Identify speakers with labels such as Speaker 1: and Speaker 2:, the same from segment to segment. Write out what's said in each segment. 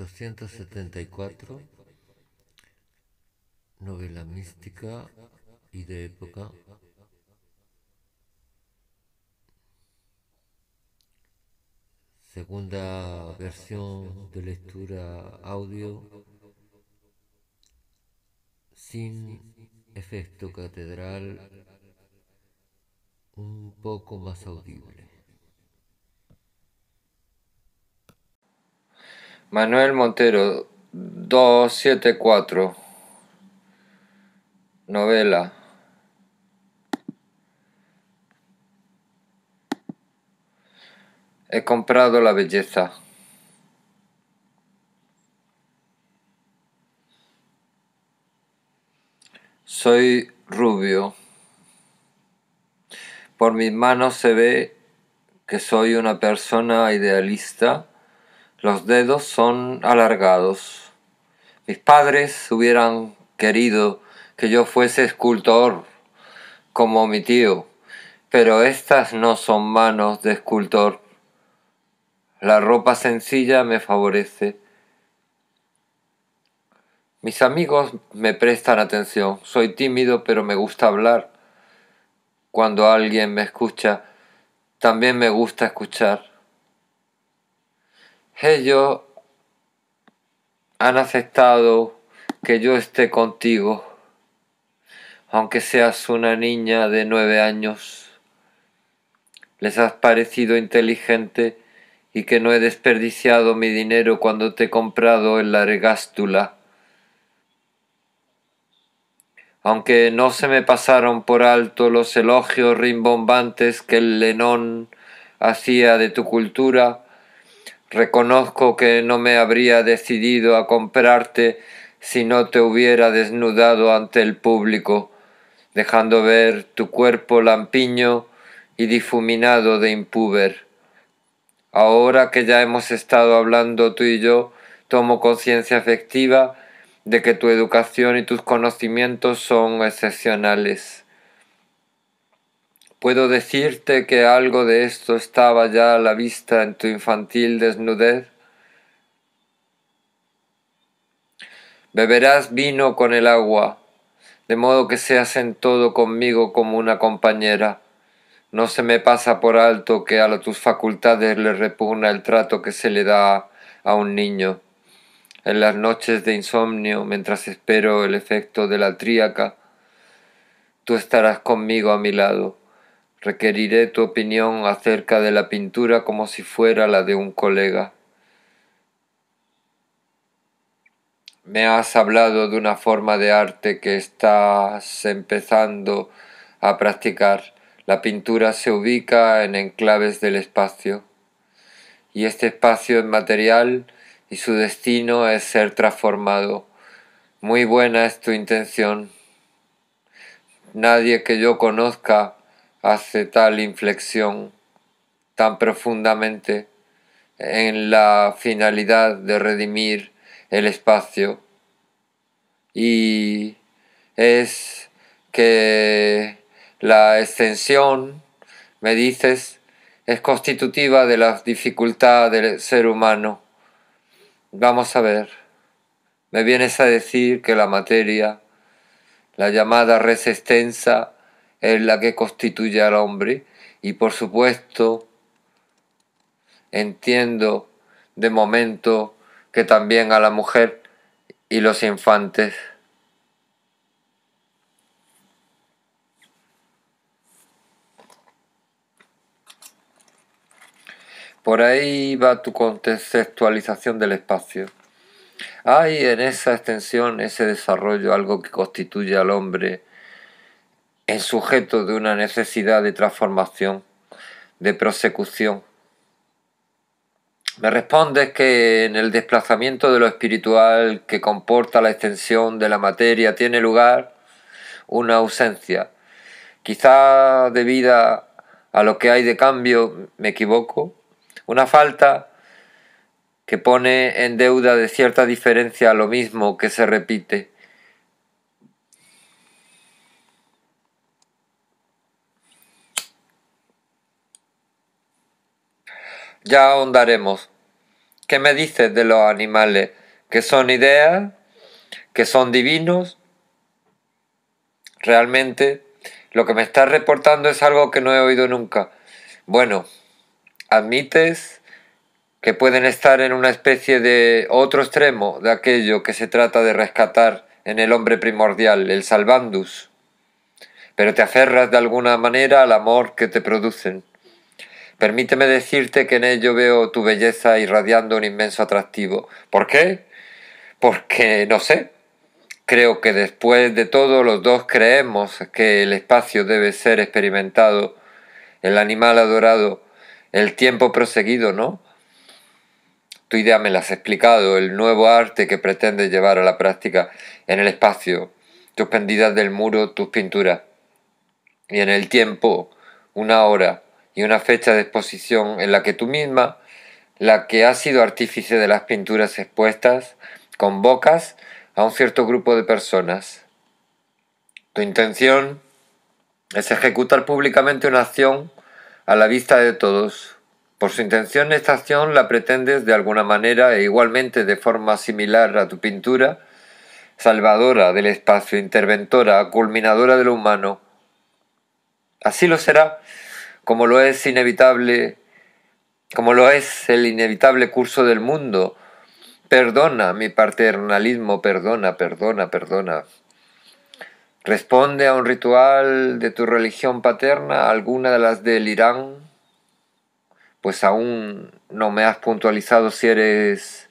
Speaker 1: 274, novela mística y de época. Segunda versión de lectura audio sin efecto catedral un poco más audible. Manuel Montero, 274, novela. He comprado la belleza. Soy rubio. Por mis manos se ve que soy una persona idealista los dedos son alargados. Mis padres hubieran querido que yo fuese escultor, como mi tío, pero estas no son manos de escultor. La ropa sencilla me favorece. Mis amigos me prestan atención. Soy tímido, pero me gusta hablar. Cuando alguien me escucha, también me gusta escuchar. Ellos han aceptado que yo esté contigo, aunque seas una niña de nueve años. Les has parecido inteligente y que no he desperdiciado mi dinero cuando te he comprado en la regástula. Aunque no se me pasaron por alto los elogios rimbombantes que el Lenón hacía de tu cultura, Reconozco que no me habría decidido a comprarte si no te hubiera desnudado ante el público, dejando ver tu cuerpo lampiño y difuminado de impúber. Ahora que ya hemos estado hablando tú y yo, tomo conciencia efectiva de que tu educación y tus conocimientos son excepcionales. Puedo decirte que algo de esto estaba ya a la vista en tu infantil desnudez. Beberás vino con el agua, de modo que seas en todo conmigo como una compañera. No se me pasa por alto que a tus facultades le repugna el trato que se le da a un niño. En las noches de insomnio, mientras espero el efecto de la tríaca, tú estarás conmigo a mi lado. Requeriré tu opinión acerca de la pintura como si fuera la de un colega. Me has hablado de una forma de arte que estás empezando a practicar. La pintura se ubica en enclaves del espacio. Y este espacio es material y su destino es ser transformado. Muy buena es tu intención. Nadie que yo conozca hace tal inflexión tan profundamente en la finalidad de redimir el espacio y es que la extensión, me dices, es constitutiva de la dificultad del ser humano. Vamos a ver, me vienes a decir que la materia, la llamada resistencia, es la que constituye al hombre y por supuesto entiendo de momento que también a la mujer y los infantes. Por ahí va tu contextualización del espacio. Hay en esa extensión, ese desarrollo, algo que constituye al hombre es sujeto de una necesidad de transformación, de prosecución. Me respondes que en el desplazamiento de lo espiritual que comporta la extensión de la materia tiene lugar una ausencia. Quizá debida a lo que hay de cambio, me equivoco, una falta que pone en deuda de cierta diferencia a lo mismo que se repite. Ya ahondaremos. ¿Qué me dices de los animales? ¿Que son ideas? ¿Que son divinos? Realmente, lo que me estás reportando es algo que no he oído nunca. Bueno, admites que pueden estar en una especie de otro extremo de aquello que se trata de rescatar en el hombre primordial, el salvandus, pero te aferras de alguna manera al amor que te producen. Permíteme decirte que en ello veo tu belleza irradiando un inmenso atractivo. ¿Por qué? Porque no sé. Creo que después de todo los dos creemos que el espacio debe ser experimentado, el animal adorado, el tiempo proseguido, ¿no? Tu idea me la has explicado, el nuevo arte que pretendes llevar a la práctica en el espacio, Tus pendidas del muro tus pinturas. Y en el tiempo, una hora, y una fecha de exposición en la que tú misma, la que ha sido artífice de las pinturas expuestas, convocas a un cierto grupo de personas. Tu intención es ejecutar públicamente una acción a la vista de todos. Por su intención esta acción la pretendes de alguna manera e igualmente de forma similar a tu pintura, salvadora del espacio, interventora, culminadora de lo humano. Así lo será como lo es inevitable, como lo es el inevitable curso del mundo. Perdona mi paternalismo, perdona, perdona, perdona. ¿Responde a un ritual de tu religión paterna alguna de las del Irán? Pues aún no me has puntualizado si eres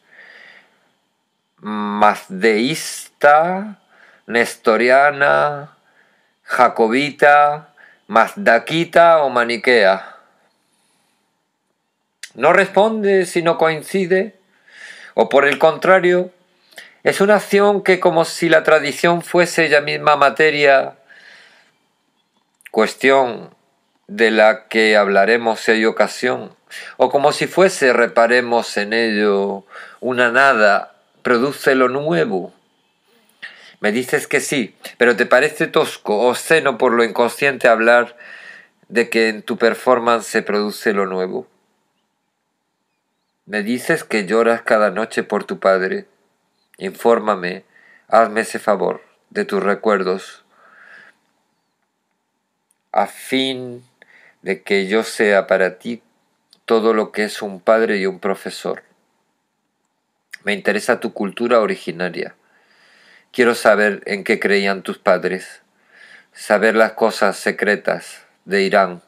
Speaker 1: mazdeísta, nestoriana, jacobita, daquita o maniquea. No responde si no coincide, o por el contrario, es una acción que como si la tradición fuese ella misma materia, cuestión de la que hablaremos si hay ocasión, o como si fuese, reparemos en ello, una nada, produce lo nuevo, me dices que sí, pero te parece tosco, o seno por lo inconsciente hablar de que en tu performance se produce lo nuevo. Me dices que lloras cada noche por tu padre. Infórmame, hazme ese favor de tus recuerdos, a fin de que yo sea para ti todo lo que es un padre y un profesor. Me interesa tu cultura originaria. Quiero saber en qué creían tus padres, saber las cosas secretas de Irán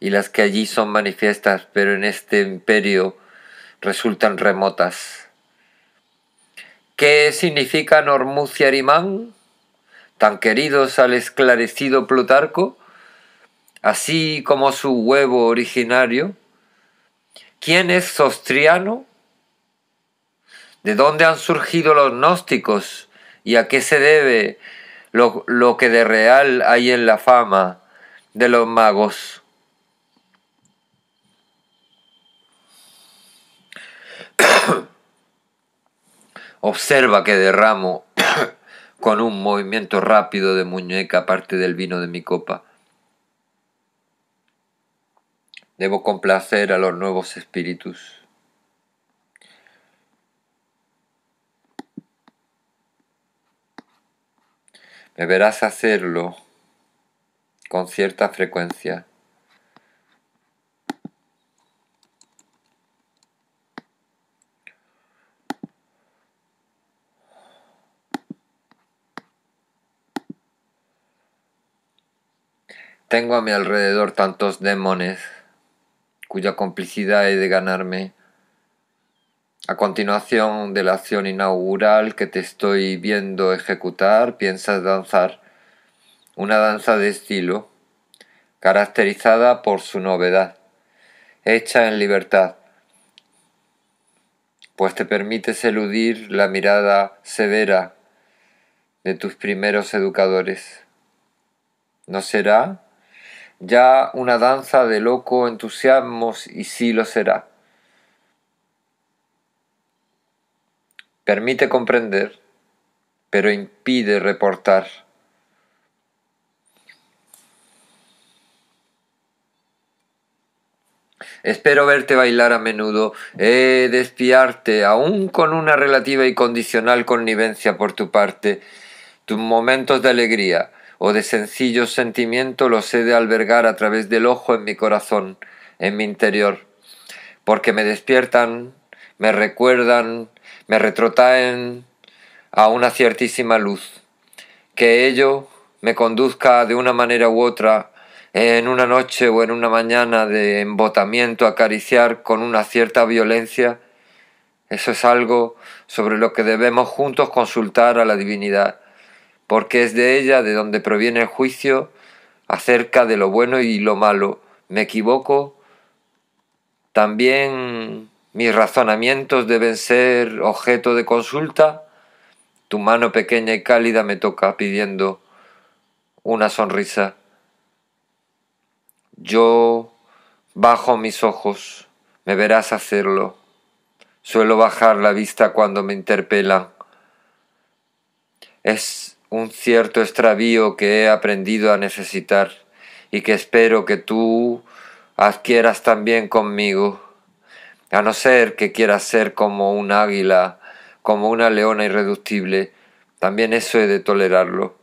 Speaker 1: y las que allí son manifiestas, pero en este imperio resultan remotas. ¿Qué significan Hormuz y Arimán, tan queridos al esclarecido Plutarco, así como su huevo originario? ¿Quién es Sostriano? ¿De dónde han surgido los gnósticos? ¿Y a qué se debe lo, lo que de real hay en la fama de los magos? Observa que derramo con un movimiento rápido de muñeca parte del vino de mi copa. Debo complacer a los nuevos espíritus. Deberás verás hacerlo con cierta frecuencia. Tengo a mi alrededor tantos demones cuya complicidad he de ganarme a continuación de la acción inaugural que te estoy viendo ejecutar, piensas danzar una danza de estilo, caracterizada por su novedad, hecha en libertad, pues te permites eludir la mirada severa de tus primeros educadores. ¿No será? Ya una danza de loco entusiasmos y sí lo será permite comprender, pero impide reportar. Espero verte bailar a menudo, he eh, de espiarte, aún con una relativa y condicional connivencia por tu parte. Tus momentos de alegría o de sencillo sentimiento los he de albergar a través del ojo en mi corazón, en mi interior, porque me despiertan, me recuerdan, me retrotraen a una ciertísima luz. Que ello me conduzca de una manera u otra en una noche o en una mañana de embotamiento a acariciar con una cierta violencia, eso es algo sobre lo que debemos juntos consultar a la divinidad, porque es de ella de donde proviene el juicio acerca de lo bueno y lo malo. ¿Me equivoco? También mis razonamientos deben ser objeto de consulta, tu mano pequeña y cálida me toca pidiendo una sonrisa. Yo bajo mis ojos, me verás hacerlo. Suelo bajar la vista cuando me interpelan. Es un cierto extravío que he aprendido a necesitar y que espero que tú adquieras también conmigo. A no ser que quieras ser como un águila, como una leona irreductible, también eso he de tolerarlo.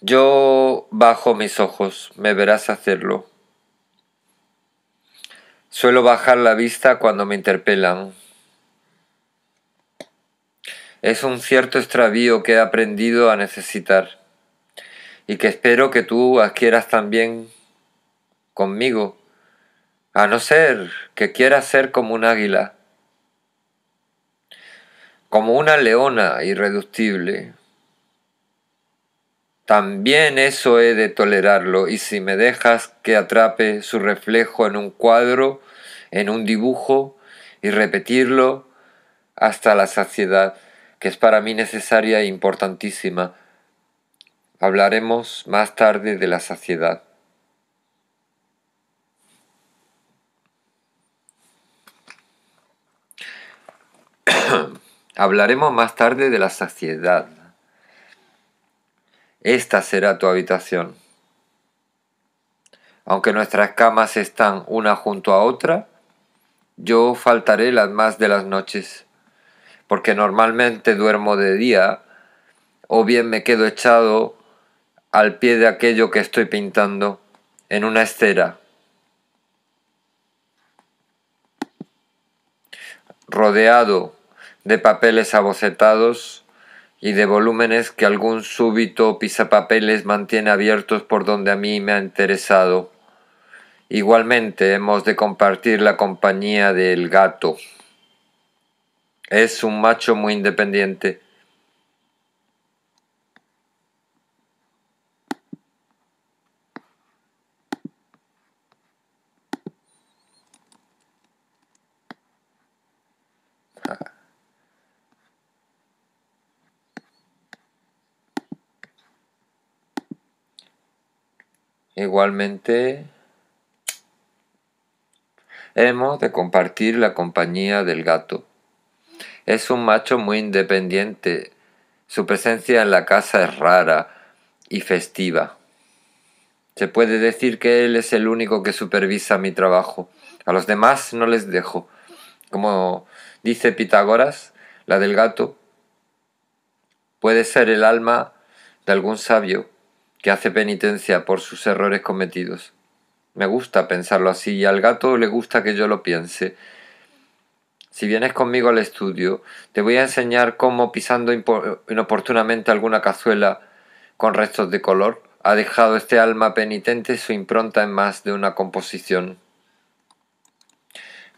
Speaker 1: Yo bajo mis ojos, me verás hacerlo. Suelo bajar la vista cuando me interpelan es un cierto extravío que he aprendido a necesitar y que espero que tú adquieras también conmigo, a no ser que quieras ser como un águila, como una leona irreductible. También eso he de tolerarlo y si me dejas que atrape su reflejo en un cuadro, en un dibujo y repetirlo hasta la saciedad, que es para mí necesaria e importantísima. Hablaremos más tarde de la saciedad. Hablaremos más tarde de la saciedad. Esta será tu habitación. Aunque nuestras camas están una junto a otra, yo faltaré las más de las noches porque normalmente duermo de día o bien me quedo echado al pie de aquello que estoy pintando en una estera. rodeado de papeles abocetados y de volúmenes que algún súbito pisapapeles mantiene abiertos por donde a mí me ha interesado. Igualmente hemos de compartir la compañía del gato. Es un macho muy independiente. Ah. Igualmente, hemos de compartir la compañía del gato. Es un macho muy independiente. Su presencia en la casa es rara y festiva. Se puede decir que él es el único que supervisa mi trabajo. A los demás no les dejo. Como dice Pitágoras, la del gato puede ser el alma de algún sabio que hace penitencia por sus errores cometidos. Me gusta pensarlo así y al gato le gusta que yo lo piense. Si vienes conmigo al estudio, te voy a enseñar cómo pisando inoportunamente alguna cazuela con restos de color ha dejado este alma penitente su impronta en más de una composición.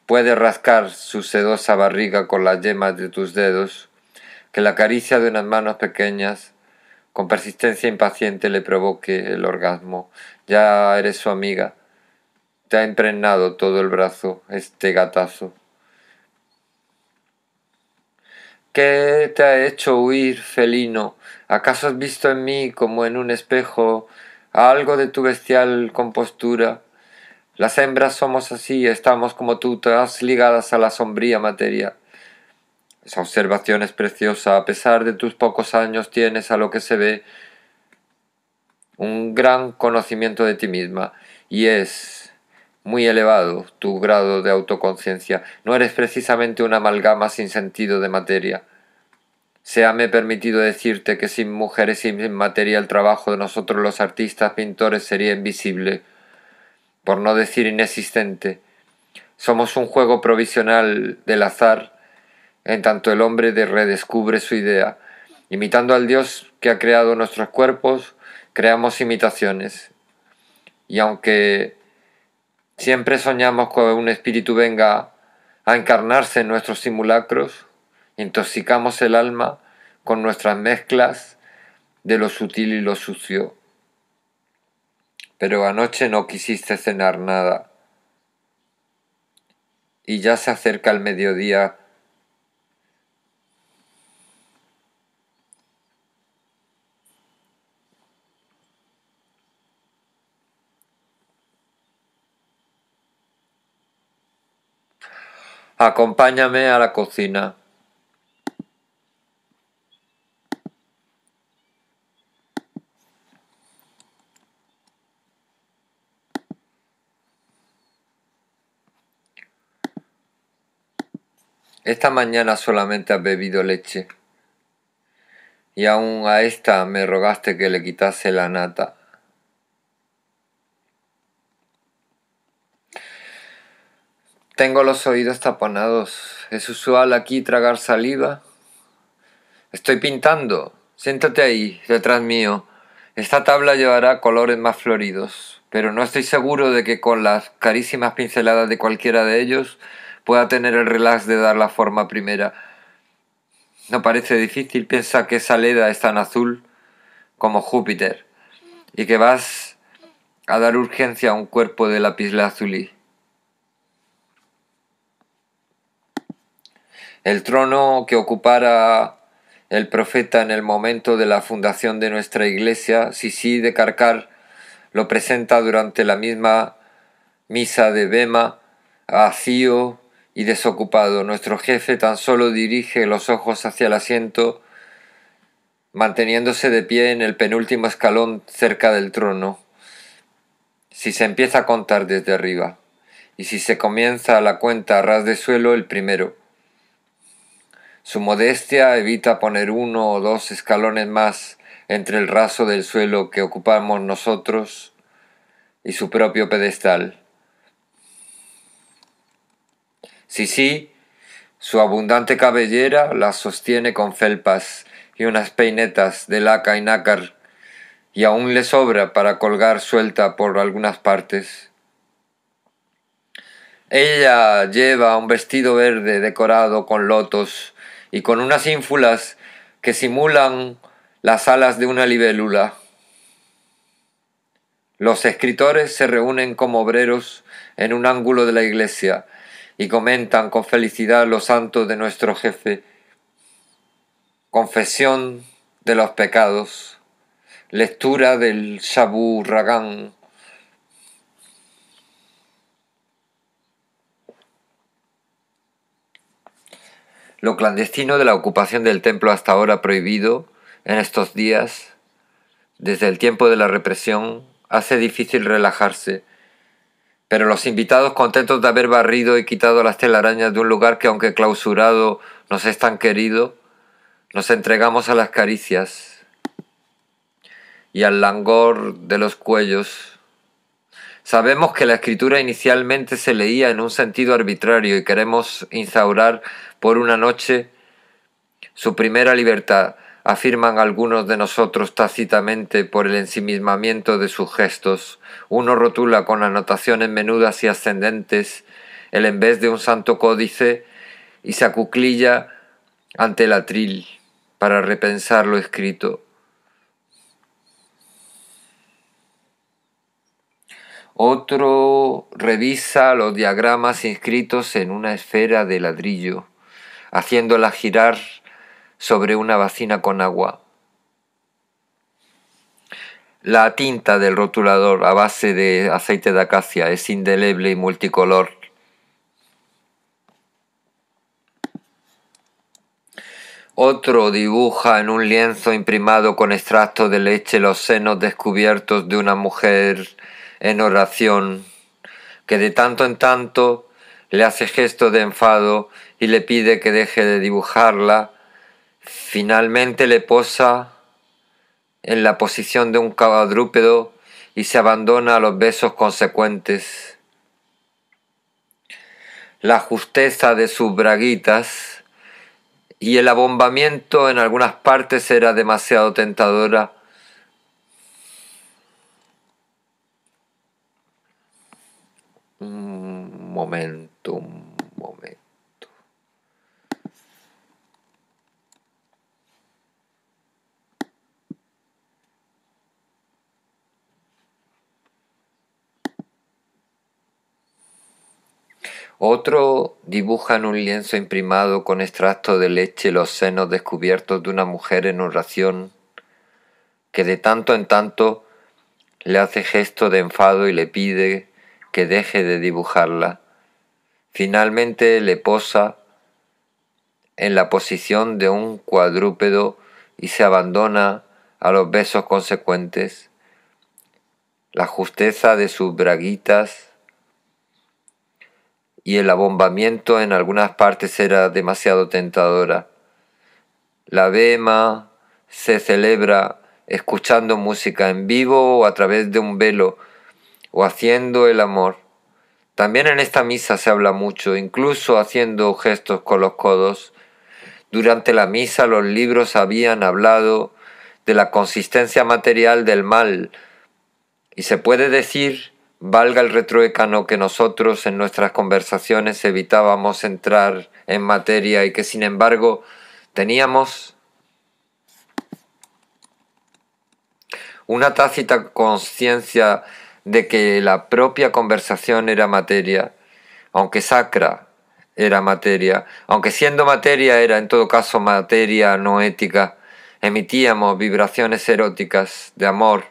Speaker 1: Puede rascar su sedosa barriga con las yemas de tus dedos, que la caricia de unas manos pequeñas con persistencia impaciente le provoque el orgasmo. Ya eres su amiga. Te ha impregnado todo el brazo este gatazo. ¿Qué te ha hecho huir, felino? ¿Acaso has visto en mí, como en un espejo, algo de tu bestial compostura? Las hembras somos así, estamos como tú, todas ligadas a la sombría materia. Esa observación es preciosa, a pesar de tus pocos años tienes a lo que se ve un gran conocimiento de ti misma, y es muy elevado tu grado de autoconciencia. No eres precisamente una amalgama sin sentido de materia. me permitido decirte que sin mujeres y sin materia el trabajo de nosotros los artistas pintores sería invisible, por no decir inexistente. Somos un juego provisional del azar, en tanto el hombre redescubre su idea. Imitando al Dios que ha creado nuestros cuerpos, creamos imitaciones. Y aunque Siempre soñamos que un espíritu venga a encarnarse en nuestros simulacros, intoxicamos el alma con nuestras mezclas de lo sutil y lo sucio. Pero anoche no quisiste cenar nada. Y ya se acerca el mediodía Acompáñame a la cocina. Esta mañana solamente has bebido leche. Y aún a esta me rogaste que le quitase la nata. Tengo los oídos taponados. Es usual aquí tragar saliva. Estoy pintando. Siéntate ahí, detrás mío. Esta tabla llevará colores más floridos, pero no estoy seguro de que con las carísimas pinceladas de cualquiera de ellos pueda tener el relax de dar la forma primera. No parece difícil, piensa que esa leda es tan azul como Júpiter y que vas a dar urgencia a un cuerpo de lapislázuli. el trono que ocupara el profeta en el momento de la fundación de nuestra iglesia, Sisi de Carcar lo presenta durante la misma misa de Bema, vacío y desocupado. Nuestro jefe tan solo dirige los ojos hacia el asiento, manteniéndose de pie en el penúltimo escalón cerca del trono. Si se empieza a contar desde arriba, y si se comienza la cuenta a ras de suelo, el primero su modestia evita poner uno o dos escalones más entre el raso del suelo que ocupamos nosotros y su propio pedestal. sí, su abundante cabellera la sostiene con felpas y unas peinetas de laca y nácar, y aún le sobra para colgar suelta por algunas partes. Ella lleva un vestido verde decorado con lotos, y con unas ínfulas que simulan las alas de una libélula. Los escritores se reúnen como obreros en un ángulo de la iglesia y comentan con felicidad los santos de nuestro jefe. Confesión de los pecados, lectura del Shabu Ragán, Lo clandestino de la ocupación del templo hasta ahora prohibido en estos días, desde el tiempo de la represión, hace difícil relajarse, pero los invitados contentos de haber barrido y quitado las telarañas de un lugar que aunque clausurado nos es tan querido, nos entregamos a las caricias y al langor de los cuellos Sabemos que la escritura inicialmente se leía en un sentido arbitrario y queremos instaurar por una noche su primera libertad, afirman algunos de nosotros tácitamente por el ensimismamiento de sus gestos. Uno rotula con anotaciones menudas y ascendentes el en vez de un santo códice y se acuclilla ante el atril para repensar lo escrito. Otro revisa los diagramas inscritos en una esfera de ladrillo, haciéndola girar sobre una vacina con agua. La tinta del rotulador a base de aceite de acacia es indeleble y multicolor. Otro dibuja en un lienzo imprimado con extracto de leche los senos descubiertos de una mujer en oración, que de tanto en tanto le hace gesto de enfado y le pide que deje de dibujarla, finalmente le posa en la posición de un cuadrúpedo y se abandona a los besos consecuentes. La justeza de sus braguitas y el abombamiento en algunas partes era demasiado tentadora momento, un momento. Otro dibuja en un lienzo imprimado con extracto de leche los senos descubiertos de una mujer en oración que de tanto en tanto le hace gesto de enfado y le pide que deje de dibujarla Finalmente le posa en la posición de un cuadrúpedo y se abandona a los besos consecuentes. La justeza de sus braguitas y el abombamiento en algunas partes era demasiado tentadora. La bema se celebra escuchando música en vivo o a través de un velo o haciendo el amor. También en esta misa se habla mucho, incluso haciendo gestos con los codos. Durante la misa los libros habían hablado de la consistencia material del mal, y se puede decir, valga el retruécano, que nosotros en nuestras conversaciones evitábamos entrar en materia y que sin embargo teníamos una tácita conciencia de que la propia conversación era materia, aunque sacra era materia, aunque siendo materia era en todo caso materia no ética, emitíamos vibraciones eróticas de amor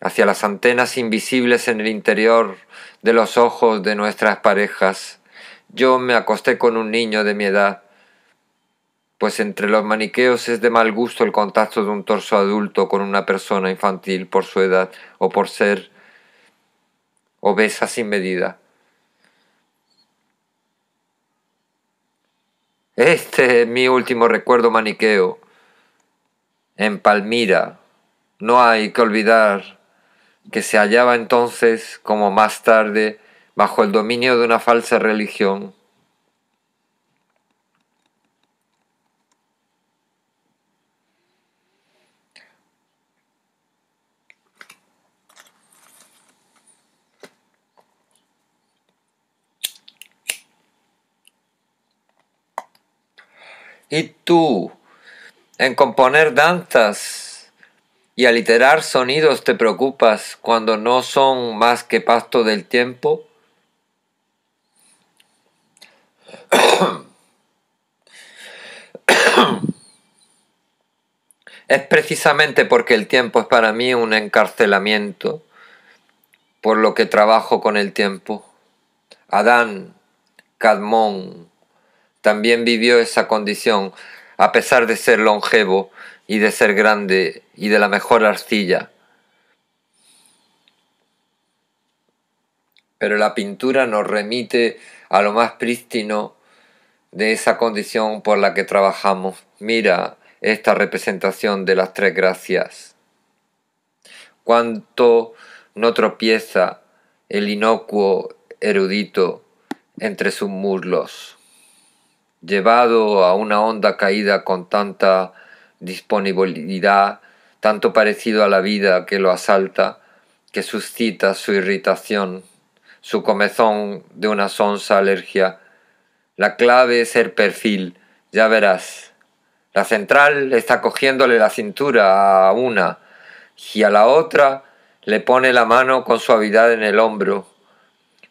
Speaker 1: hacia las antenas invisibles en el interior de los ojos de nuestras parejas. Yo me acosté con un niño de mi edad, pues entre los maniqueos es de mal gusto el contacto de un torso adulto con una persona infantil por su edad o por ser obesa sin medida. Este es mi último recuerdo maniqueo. En Palmira. No hay que olvidar que se hallaba entonces, como más tarde, bajo el dominio de una falsa religión y tú en componer danzas y aliterar sonidos te preocupas cuando no son más que pasto del tiempo? es precisamente porque el tiempo es para mí un encarcelamiento, por lo que trabajo con el tiempo. Adán, Cadmón, también vivió esa condición, a pesar de ser longevo y de ser grande y de la mejor arcilla. Pero la pintura nos remite a lo más prístino de esa condición por la que trabajamos. Mira esta representación de las tres gracias. Cuánto no tropieza el inocuo erudito entre sus muslos llevado a una onda caída con tanta disponibilidad, tanto parecido a la vida que lo asalta, que suscita su irritación, su comezón de una sonsa alergia. La clave es el perfil, ya verás. La central está cogiéndole la cintura a una y a la otra le pone la mano con suavidad en el hombro.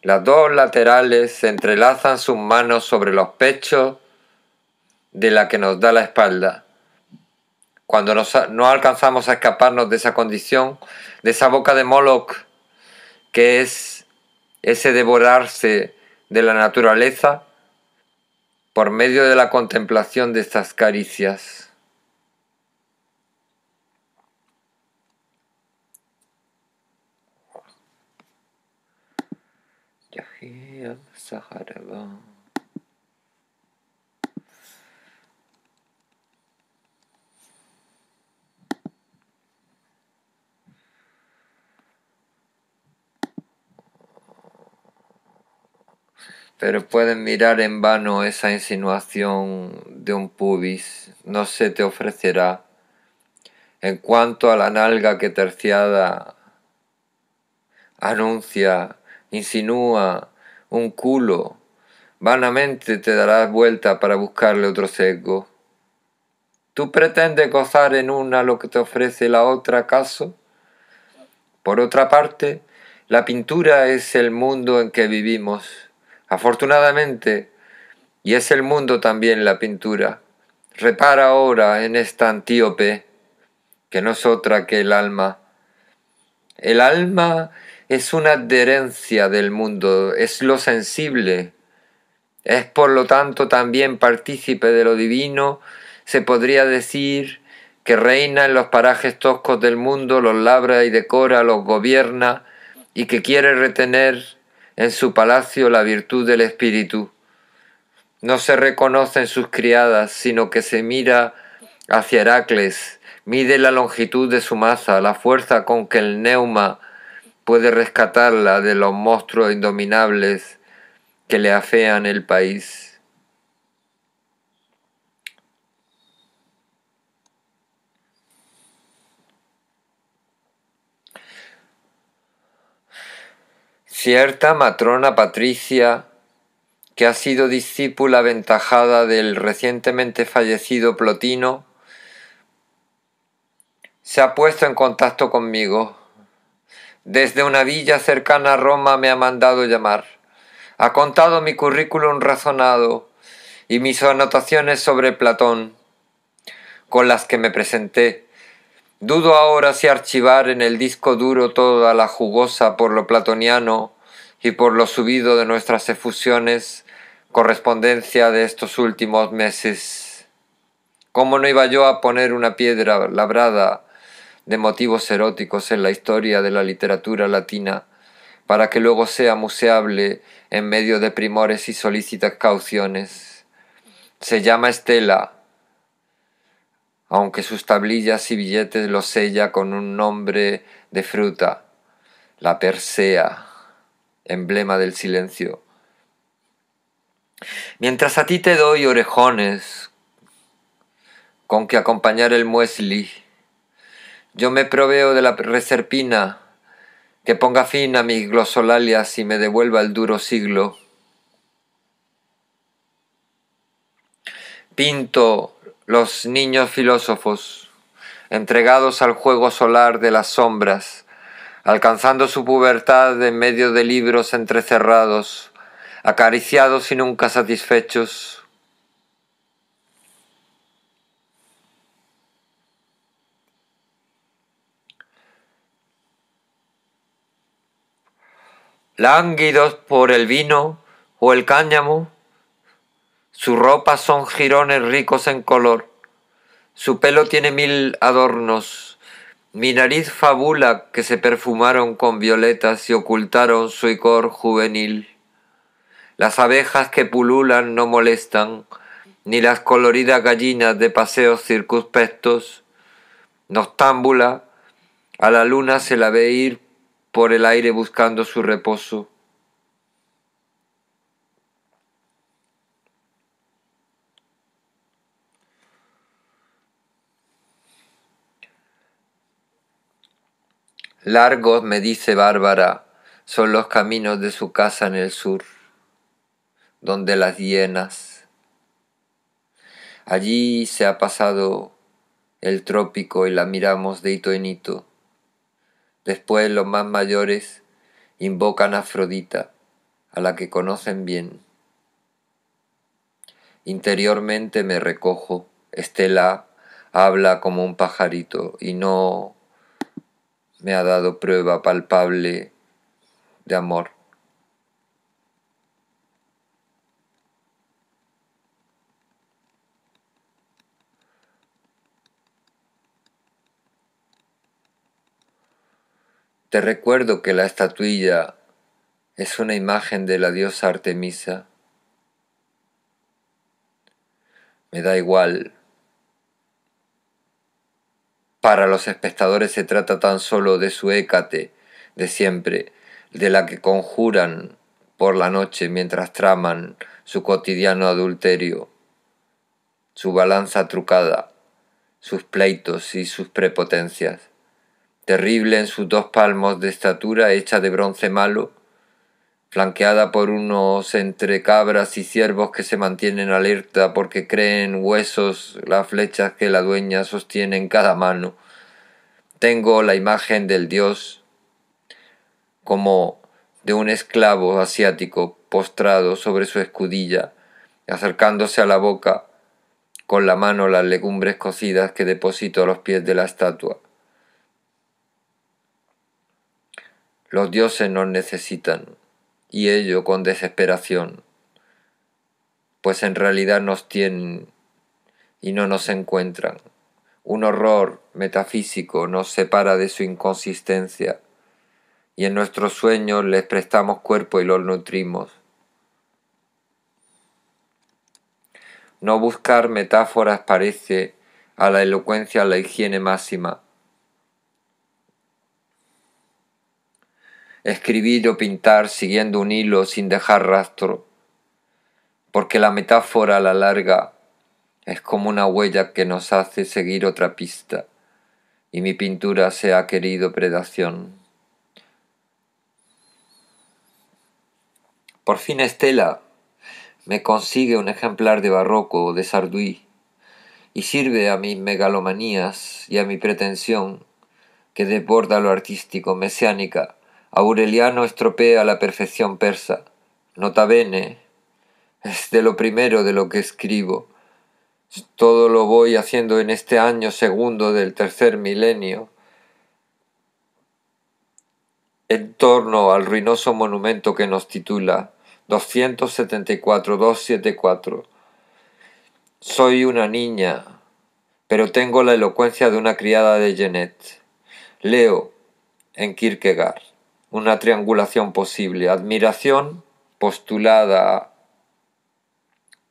Speaker 1: Las dos laterales entrelazan sus manos sobre los pechos de la que nos da la espalda. Cuando no alcanzamos a escaparnos de esa condición, de esa boca de Moloch, que es ese devorarse de la naturaleza por medio de la contemplación de estas caricias. pero pueden mirar en vano esa insinuación de un pubis, no se te ofrecerá. En cuanto a la nalga que terciada anuncia, insinúa un culo, vanamente te darás vuelta para buscarle otro sesgo. ¿Tú pretendes gozar en una lo que te ofrece la otra acaso? Por otra parte, la pintura es el mundo en que vivimos Afortunadamente, y es el mundo también la pintura, repara ahora en esta Antíope, que no es otra que el alma. El alma es una adherencia del mundo, es lo sensible, es por lo tanto también partícipe de lo divino, se podría decir que reina en los parajes toscos del mundo, los labra y decora, los gobierna, y que quiere retener en su palacio la virtud del espíritu. No se reconocen sus criadas, sino que se mira hacia Heracles, mide la longitud de su masa, la fuerza con que el neuma puede rescatarla de los monstruos indominables que le afean el país. Cierta matrona patricia que ha sido discípula aventajada del recientemente fallecido Plotino, se ha puesto en contacto conmigo. Desde una villa cercana a Roma me ha mandado llamar. Ha contado mi currículum razonado y mis anotaciones sobre Platón, con las que me presenté. Dudo ahora si archivar en el disco duro toda la jugosa por lo platoniano y por lo subido de nuestras efusiones, correspondencia de estos últimos meses. ¿Cómo no iba yo a poner una piedra labrada de motivos eróticos en la historia de la literatura latina, para que luego sea museable en medio de primores y solícitas cauciones? Se llama Estela, aunque sus tablillas y billetes los sella con un nombre de fruta, la Persea emblema del silencio. Mientras a ti te doy orejones con que acompañar el muesli, yo me proveo de la reserpina que ponga fin a mis glosolalias y me devuelva el duro siglo. Pinto los niños filósofos entregados al juego solar de las sombras alcanzando su pubertad en medio de libros entrecerrados, acariciados y nunca satisfechos. Lánguidos por el vino o el cáñamo, su ropa son jirones ricos en color, su pelo tiene mil adornos, mi nariz fabula que se perfumaron con violetas y ocultaron su icor juvenil. Las abejas que pululan no molestan, ni las coloridas gallinas de paseos circunspectos. Noctámbula, a la luna se la ve ir por el aire buscando su reposo. Largos, me dice Bárbara, son los caminos de su casa en el sur, donde las hienas. Allí se ha pasado el trópico y la miramos de hito en hito. Después los más mayores invocan a Afrodita, a la que conocen bien. Interiormente me recojo, Estela habla como un pajarito y no me ha dado prueba palpable de amor. Te recuerdo que la estatuilla es una imagen de la diosa Artemisa. Me da igual para los espectadores se trata tan solo de su hécate de siempre, de la que conjuran por la noche mientras traman su cotidiano adulterio, su balanza trucada, sus pleitos y sus prepotencias. Terrible en sus dos palmos de estatura hecha de bronce malo, flanqueada por unos entre cabras y ciervos que se mantienen alerta porque creen huesos las flechas que la dueña sostiene en cada mano. Tengo la imagen del dios como de un esclavo asiático postrado sobre su escudilla, acercándose a la boca con la mano las legumbres cocidas que deposito a los pies de la estatua. Los dioses no necesitan y ello con desesperación, pues en realidad nos tienen y no nos encuentran. Un horror metafísico nos separa de su inconsistencia y en nuestros sueños les prestamos cuerpo y los nutrimos. No buscar metáforas parece a la elocuencia la higiene máxima, escribir o pintar siguiendo un hilo sin dejar rastro, porque la metáfora a la larga es como una huella que nos hace seguir otra pista, y mi pintura se ha querido predación. Por fin Estela me consigue un ejemplar de barroco de Sarduí y sirve a mis megalomanías y a mi pretensión que desborda lo artístico, mesiánica, Aureliano estropea la perfección persa. Nota bene. Es de lo primero de lo que escribo. Todo lo voy haciendo en este año segundo del tercer milenio. En torno al ruinoso monumento que nos titula 274-274. Soy una niña, pero tengo la elocuencia de una criada de Genet. Leo en Kierkegaard una triangulación posible. Admiración, postulada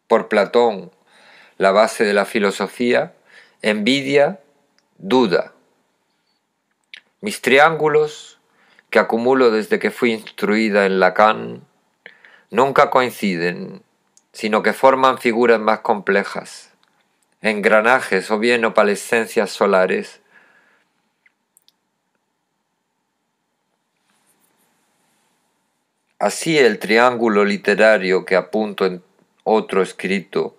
Speaker 1: por Platón, la base de la filosofía, envidia, duda. Mis triángulos, que acumulo desde que fui instruida en Lacan, nunca coinciden, sino que forman figuras más complejas, engranajes o bien opalescencias solares Así el triángulo literario que apunto en otro escrito,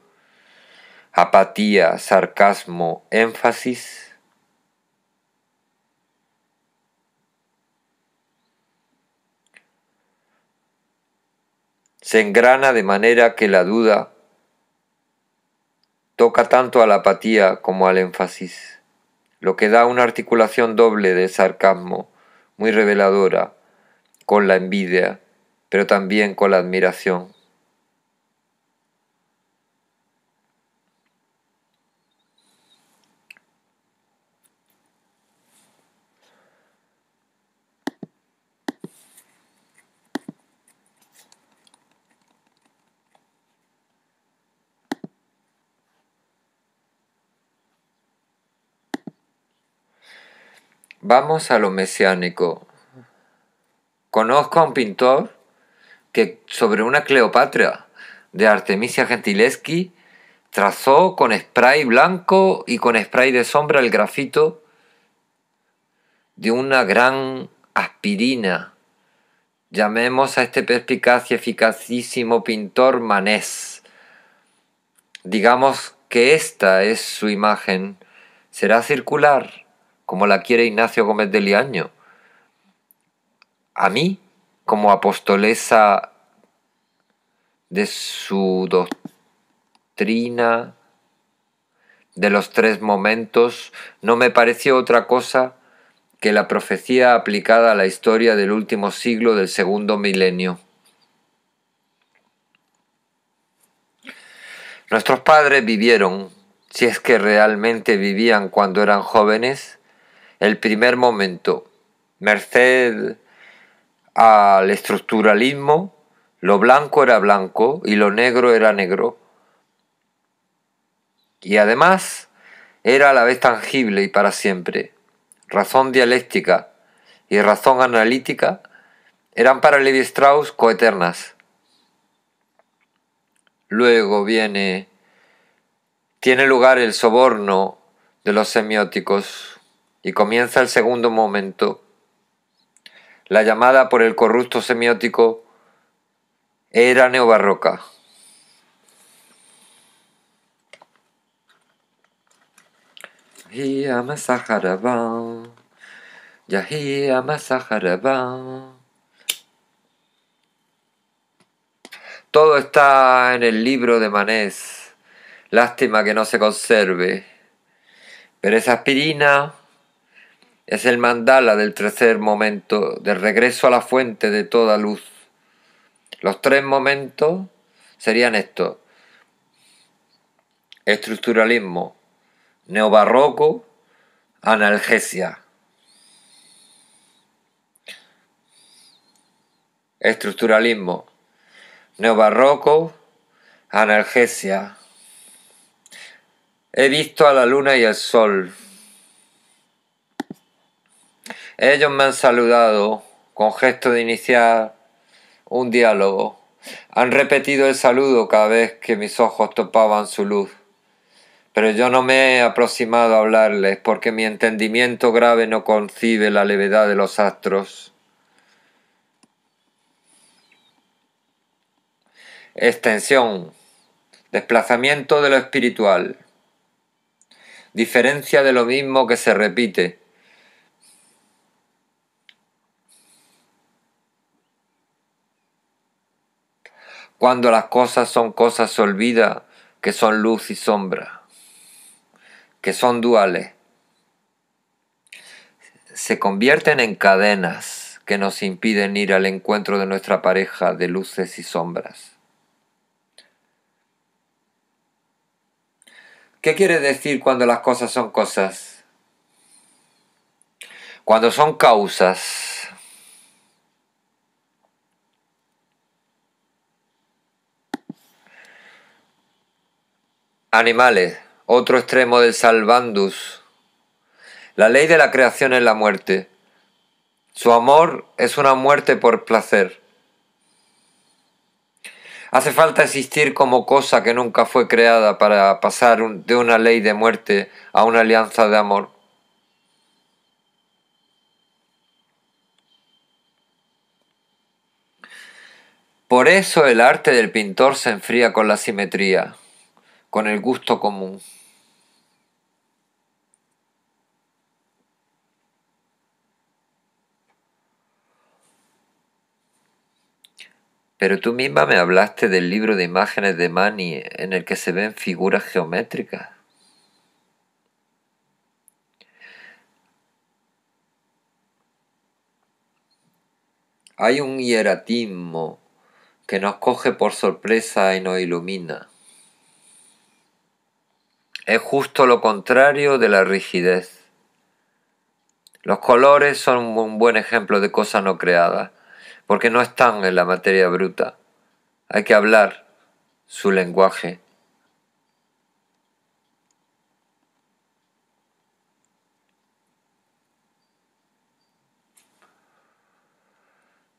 Speaker 1: apatía, sarcasmo, énfasis, se engrana de manera que la duda toca tanto a la apatía como al énfasis, lo que da una articulación doble de sarcasmo muy reveladora con la envidia pero también con la admiración. Vamos a lo mesiánico. Conozco a un pintor que sobre una Cleopatra de Artemisia Gentileschi trazó con spray blanco y con spray de sombra el grafito de una gran aspirina. Llamemos a este perspicaz y eficacísimo pintor Manés. Digamos que esta es su imagen. Será circular, como la quiere Ignacio Gómez de Liaño. A mí como apostolesa de su doctrina de los tres momentos no me pareció otra cosa que la profecía aplicada a la historia del último siglo del segundo milenio. Nuestros padres vivieron, si es que realmente vivían cuando eran jóvenes, el primer momento, merced al estructuralismo, lo blanco era blanco y lo negro era negro. Y además era a la vez tangible y para siempre. Razón dialéctica y razón analítica eran para Levi Strauss coeternas. Luego viene, tiene lugar el soborno de los semióticos y comienza el segundo momento la llamada por el corrupto semiótico era neobarroca. Todo está en el libro de Manés. Lástima que no se conserve. Pero esa aspirina es el mandala del tercer momento, del regreso a la fuente de toda luz. Los tres momentos serían estos. Estructuralismo, neobarroco, analgesia. Estructuralismo, neobarroco, analgesia. He visto a la luna y al sol. Ellos me han saludado con gesto de iniciar un diálogo. Han repetido el saludo cada vez que mis ojos topaban su luz. Pero yo no me he aproximado a hablarles porque mi entendimiento grave no concibe la levedad de los astros. Extensión. Desplazamiento de lo espiritual. Diferencia de lo mismo que se repite Cuando las cosas son cosas se olvida que son luz y sombra, que son duales. Se convierten en cadenas que nos impiden ir al encuentro de nuestra pareja de luces y sombras. ¿Qué quiere decir cuando las cosas son cosas? Cuando son causas Animales, otro extremo del salvandus. La ley de la creación es la muerte. Su amor es una muerte por placer. Hace falta existir como cosa que nunca fue creada para pasar de una ley de muerte a una alianza de amor. Por eso el arte del pintor se enfría con la simetría con el gusto común. Pero tú misma me hablaste del libro de imágenes de Mani en el que se ven figuras geométricas. Hay un hieratismo que nos coge por sorpresa y nos ilumina es justo lo contrario de la rigidez. Los colores son un buen ejemplo de cosas no creadas, porque no están en la materia bruta. Hay que hablar su lenguaje.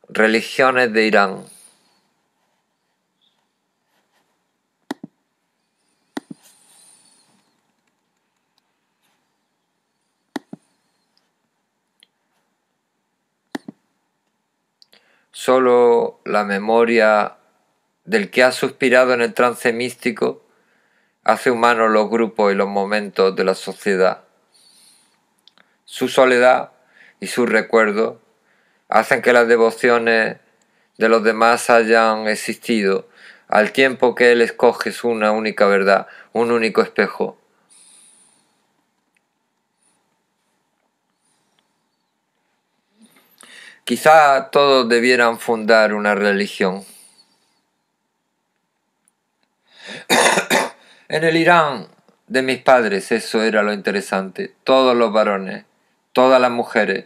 Speaker 1: Religiones de Irán. solo la memoria del que ha suspirado en el trance místico hace humanos los grupos y los momentos de la sociedad. Su soledad y su recuerdo hacen que las devociones de los demás hayan existido al tiempo que él escoge una única verdad, un único espejo. Quizá todos debieran fundar una religión. en el Irán de mis padres, eso era lo interesante. Todos los varones, todas las mujeres,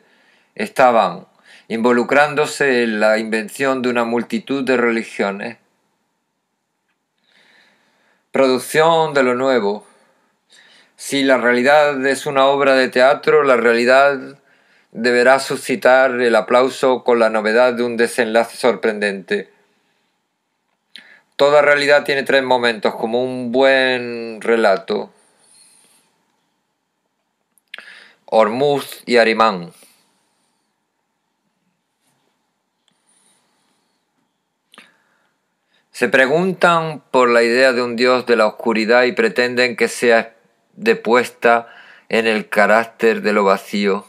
Speaker 1: estaban involucrándose en la invención de una multitud de religiones. Producción de lo nuevo. Si la realidad es una obra de teatro, la realidad deberá suscitar el aplauso con la novedad de un desenlace sorprendente. Toda realidad tiene tres momentos, como un buen relato. Hormuz y Arimán. Se preguntan por la idea de un dios de la oscuridad y pretenden que sea depuesta en el carácter de lo vacío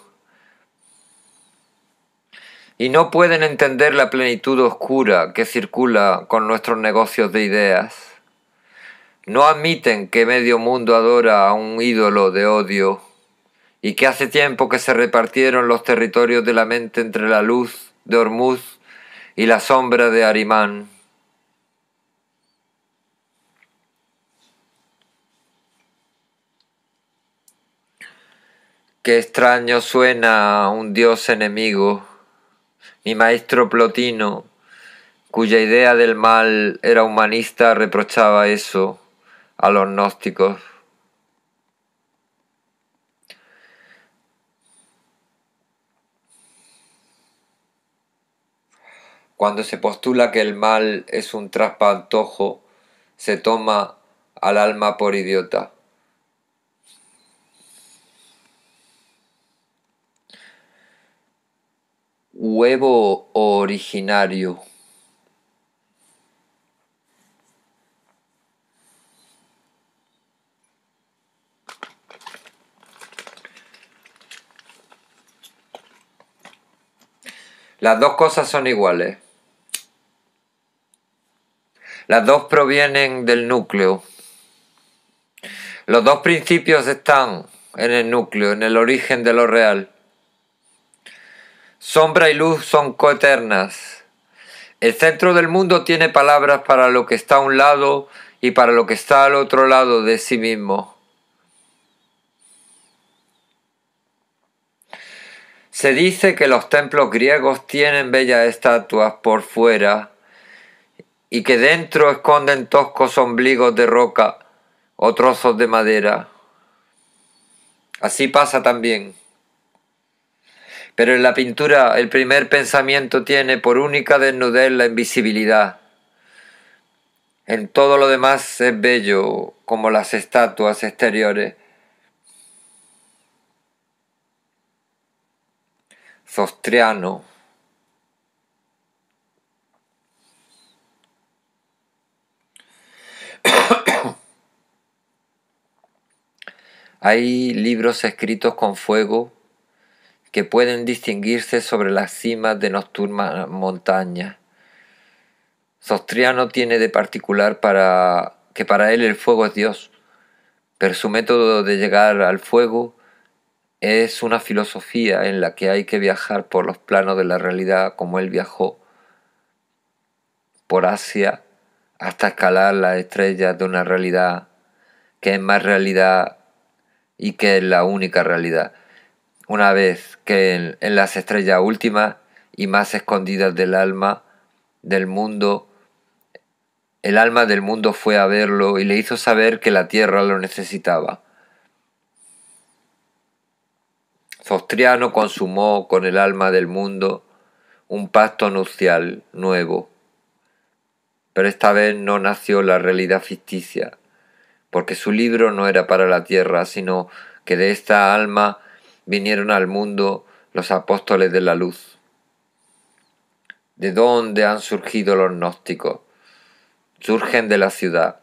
Speaker 1: y no pueden entender la plenitud oscura que circula con nuestros negocios de ideas. No admiten que medio mundo adora a un ídolo de odio y que hace tiempo que se repartieron los territorios de la mente entre la luz de Hormuz y la sombra de Arimán. Qué extraño suena un dios enemigo. Mi maestro Plotino, cuya idea del mal era humanista, reprochaba eso a los gnósticos. Cuando se postula que el mal es un traspantojo, se toma al alma por idiota. huevo originario. Las dos cosas son iguales. Las dos provienen del núcleo. Los dos principios están en el núcleo, en el origen de lo real. Sombra y luz son coeternas. El centro del mundo tiene palabras para lo que está a un lado y para lo que está al otro lado de sí mismo. Se dice que los templos griegos tienen bellas estatuas por fuera y que dentro esconden toscos ombligos de roca o trozos de madera. Así pasa también. Pero en la pintura el primer pensamiento tiene por única desnudez la invisibilidad. En todo lo demás es bello como las estatuas exteriores. Zostriano. Hay libros escritos con fuego que pueden distinguirse sobre las cimas de nocturnas montañas. Sostriano tiene de particular para que para él el fuego es Dios, pero su método de llegar al fuego es una filosofía en la que hay que viajar por los planos de la realidad como él viajó por Asia hasta escalar las estrellas de una realidad que es más realidad y que es la única realidad una vez que en, las estrellas últimas y más escondidas del alma del mundo, el alma del mundo fue a verlo y le hizo saber que la tierra lo necesitaba. Zostriano consumó con el alma del mundo un pacto nupcial nuevo, pero esta vez no nació la realidad ficticia, porque su libro no era para la tierra, sino que de esta alma vinieron al mundo los apóstoles de la luz? ¿De dónde han surgido los gnósticos? Surgen de la ciudad,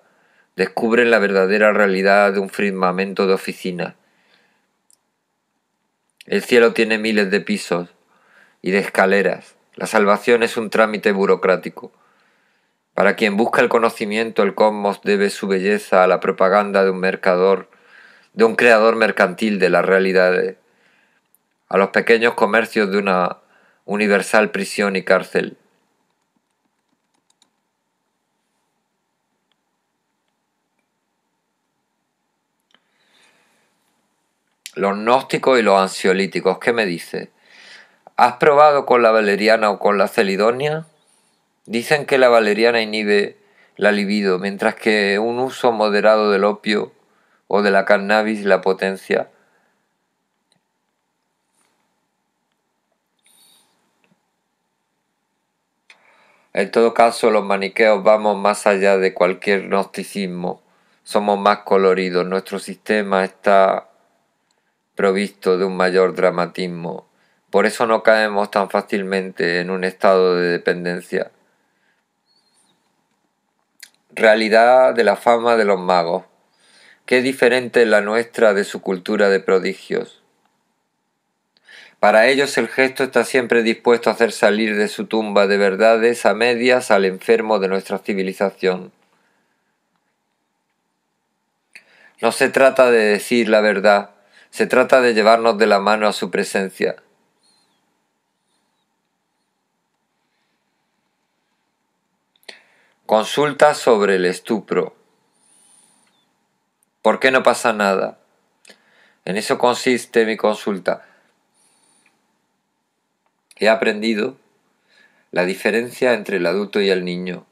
Speaker 1: descubren la verdadera realidad de un firmamento de oficina. El cielo tiene miles de pisos y de escaleras. La salvación es un trámite burocrático. Para quien busca el conocimiento, el cosmos debe su belleza a la propaganda de un mercador, de un creador mercantil de las realidades a los pequeños comercios de una universal prisión y cárcel. Los gnósticos y los ansiolíticos, ¿qué me dice? ¿Has probado con la valeriana o con la celidonia? Dicen que la valeriana inhibe la libido, mientras que un uso moderado del opio o de la cannabis la potencia. En todo caso, los maniqueos vamos más allá de cualquier gnosticismo. Somos más coloridos. Nuestro sistema está provisto de un mayor dramatismo. Por eso no caemos tan fácilmente en un estado de dependencia. Realidad de la fama de los magos. Qué diferente es la nuestra de su cultura de prodigios. Para ellos el gesto está siempre dispuesto a hacer salir de su tumba de verdades a medias al enfermo de nuestra civilización. No se trata de decir la verdad, se trata de llevarnos de la mano a su presencia. Consulta sobre el estupro. ¿Por qué no pasa nada? En eso consiste mi consulta He aprendido la diferencia entre el adulto y el niño.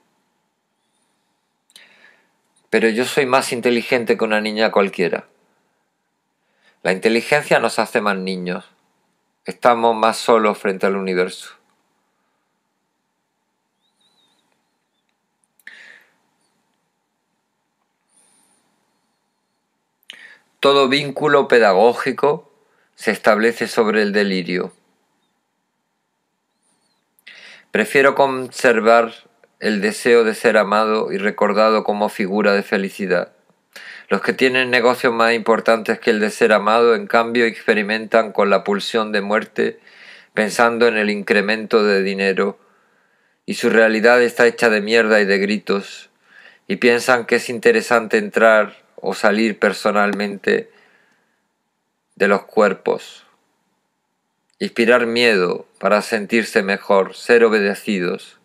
Speaker 1: Pero yo soy más inteligente que una niña cualquiera. La inteligencia nos hace más niños. Estamos más solos frente al universo. Todo vínculo pedagógico se establece sobre el delirio. Prefiero conservar el deseo de ser amado y recordado como figura de felicidad. Los que tienen negocios más importantes que el de ser amado, en cambio, experimentan con la pulsión de muerte pensando en el incremento de dinero y su realidad está hecha de mierda y de gritos y piensan que es interesante entrar o salir personalmente de los cuerpos inspirar miedo para sentirse mejor, ser obedecidos.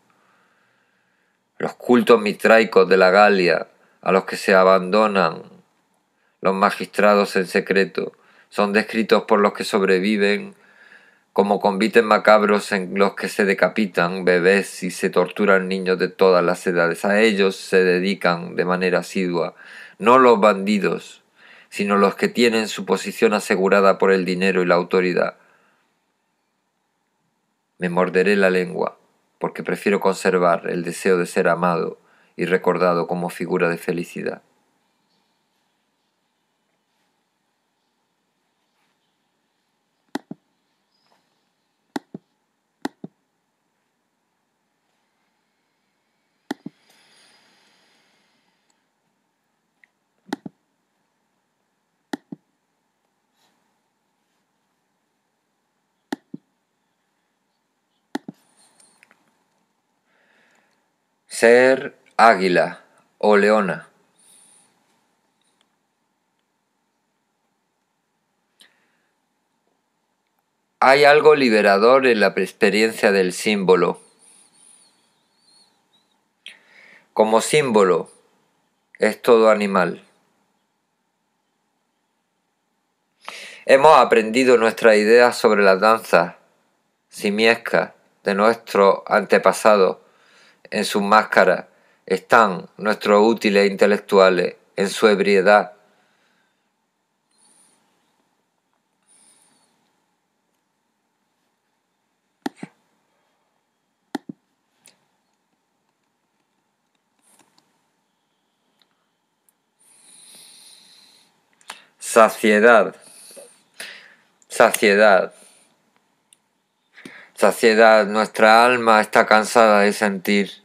Speaker 1: Los cultos mitraicos de la Galia, a los que se abandonan los magistrados en secreto, son descritos por los que sobreviven como convites macabros en los que se decapitan bebés y se torturan niños de todas las edades. A ellos se dedican de manera asidua, no los bandidos, sino los que tienen su posición asegurada por el dinero y la autoridad. Me morderé la lengua, porque prefiero conservar el deseo de ser amado y recordado como figura de felicidad. ser águila o leona. Hay algo liberador en la experiencia del símbolo. Como símbolo es todo animal. Hemos aprendido nuestra idea sobre la danza simiescas de nuestro antepasado en sus máscaras están nuestros útiles intelectuales en su ebriedad. Saciedad. Saciedad saciedad, nuestra alma está cansada de sentir.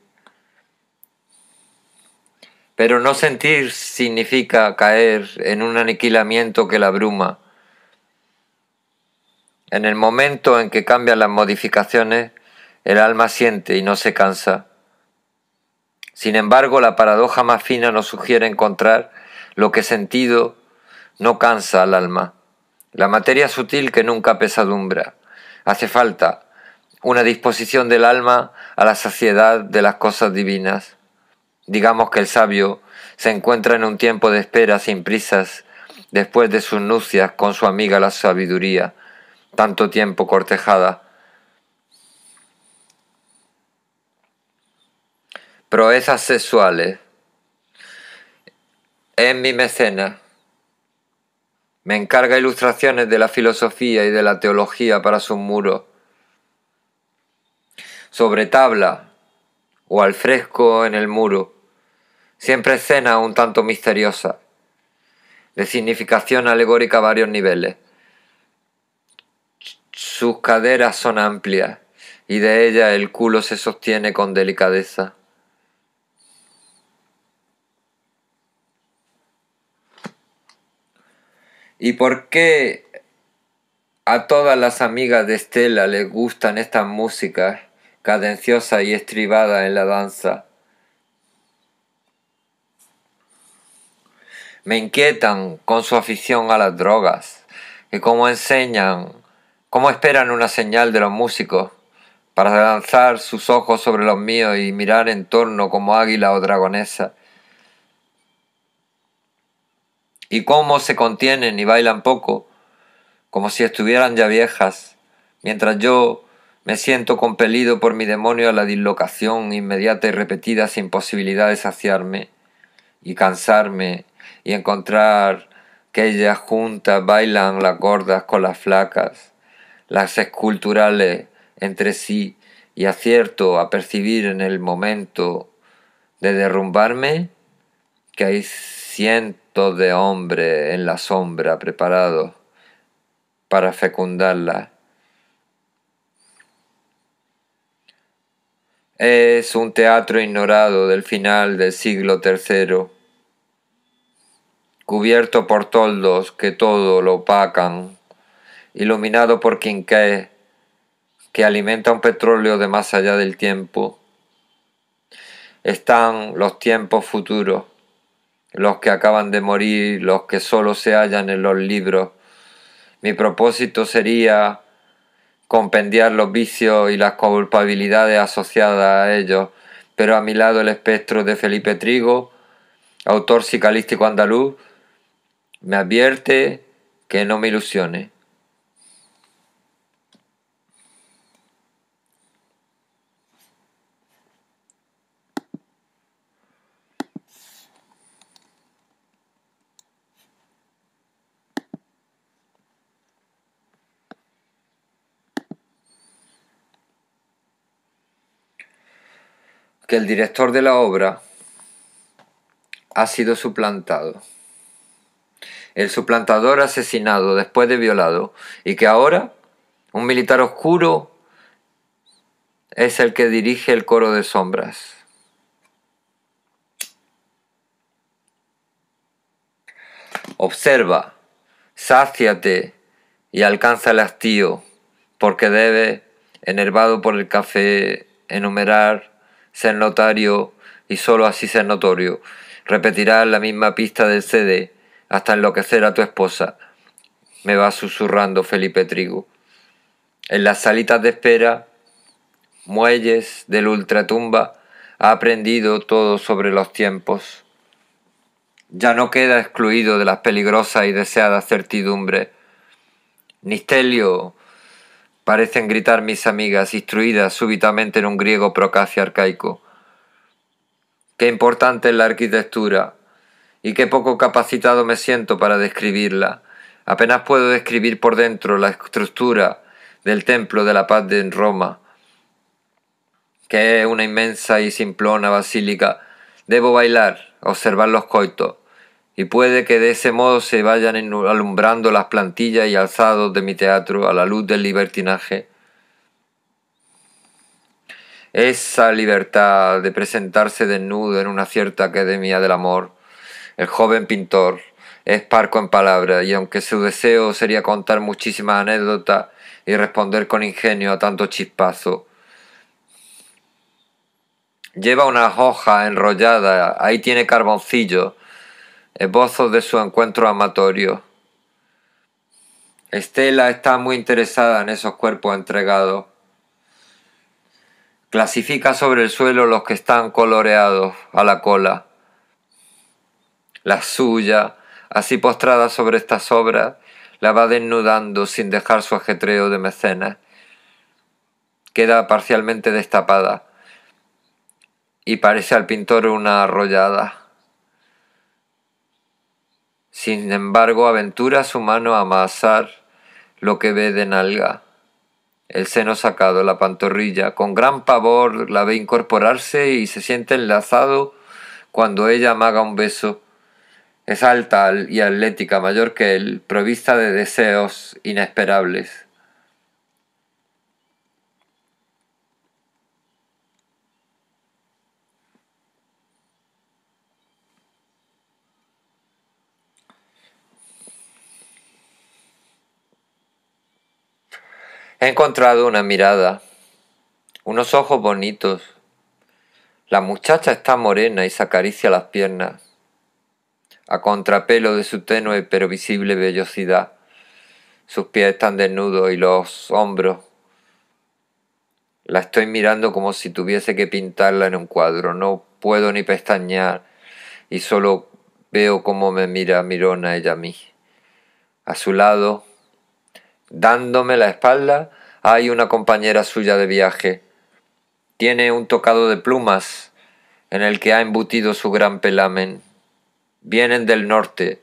Speaker 1: Pero no sentir significa caer en un aniquilamiento que la bruma. En el momento en que cambian las modificaciones, el alma siente y no se cansa. Sin embargo, la paradoja más fina nos sugiere encontrar lo que sentido no cansa al alma, la materia sutil que nunca pesadumbra. Hace falta una disposición del alma a la saciedad de las cosas divinas. Digamos que el sabio se encuentra en un tiempo de espera sin prisas, después de sus nucias con su amiga la sabiduría, tanto tiempo cortejada. Proezas sexuales. En mi mecena. Me encarga ilustraciones de la filosofía y de la teología para sus muros sobre tabla o al fresco en el muro, siempre escena un tanto misteriosa, de significación alegórica a varios niveles. Sus caderas son amplias y de ella el culo se sostiene con delicadeza. ¿Y por qué a todas las amigas de Estela les gustan estas músicas? cadenciosa y estribada en la danza. Me inquietan con su afición a las drogas y cómo enseñan, cómo esperan una señal de los músicos para lanzar sus ojos sobre los míos y mirar en torno como águila o dragonesa. Y cómo se contienen y bailan poco, como si estuvieran ya viejas, mientras yo me siento compelido por mi demonio a la dislocación inmediata y repetida sin posibilidad de saciarme y cansarme y encontrar que ellas juntas bailan las gordas con las flacas, las esculturales entre sí y acierto a percibir en el momento de derrumbarme que hay cientos de hombres en la sombra preparados para fecundarla Es un teatro ignorado del final del siglo III, cubierto por toldos que todo lo opacan, iluminado por Quinqués, que alimenta un petróleo de más allá del tiempo. Están los tiempos futuros, los que acaban de morir, los que solo se hallan en los libros. Mi propósito sería compendiar los vicios y las culpabilidades asociadas a ellos, pero a mi lado el espectro de Felipe Trigo, autor psicalístico andaluz, me advierte que no me ilusione. que el director de la obra ha sido suplantado. El suplantador asesinado después de violado y que ahora un militar oscuro es el que dirige el coro de sombras. Observa, sáciate y alcanza el hastío, porque debe, enervado por el café, enumerar ser notario y sólo así ser notorio. Repetirás la misma pista del CD hasta enloquecer a tu esposa, me va susurrando Felipe Trigo. En las salitas de espera, muelles del ultratumba, ha aprendido todo sobre los tiempos. Ya no queda excluido de las peligrosas y deseadas certidumbres. Nistelio, parecen gritar mis amigas, instruidas súbitamente en un griego procacio arcaico. Qué importante es la arquitectura, y qué poco capacitado me siento para describirla. Apenas puedo describir por dentro la estructura del templo de la paz de Roma, que es una inmensa y simplona basílica. Debo bailar, observar los coitos, y puede que de ese modo se vayan alumbrando las plantillas y alzados de mi teatro a la luz del libertinaje. Esa libertad de presentarse desnudo en una cierta academia del amor, el joven pintor es parco en palabras y aunque su deseo sería contar muchísimas anécdotas y responder con ingenio a tanto chispazo, lleva una hoja enrollada, ahí tiene carboncillo esbozos de su encuentro amatorio. Estela está muy interesada en esos cuerpos entregados. Clasifica sobre el suelo los que están coloreados a la cola. La suya, así postrada sobre estas obras, la va desnudando sin dejar su ajetreo de mecenas. Queda parcialmente destapada y parece al pintor una arrollada. Sin embargo, aventura su mano a amasar lo que ve de nalga. El seno sacado, la pantorrilla. Con gran pavor la ve incorporarse y se siente enlazado cuando ella amaga un beso. Es alta y atlética, mayor que él, provista de deseos inesperables. He encontrado una mirada, unos ojos bonitos. La muchacha está morena y se acaricia las piernas, a contrapelo de su tenue pero visible vellosidad. Sus pies están desnudos y los hombros. La estoy mirando como si tuviese que pintarla en un cuadro. No puedo ni pestañear y solo veo cómo me mira mirona ella a mí. A su lado Dándome la espalda hay una compañera suya de viaje. Tiene un tocado de plumas en el que ha embutido su gran pelamen. Vienen del norte.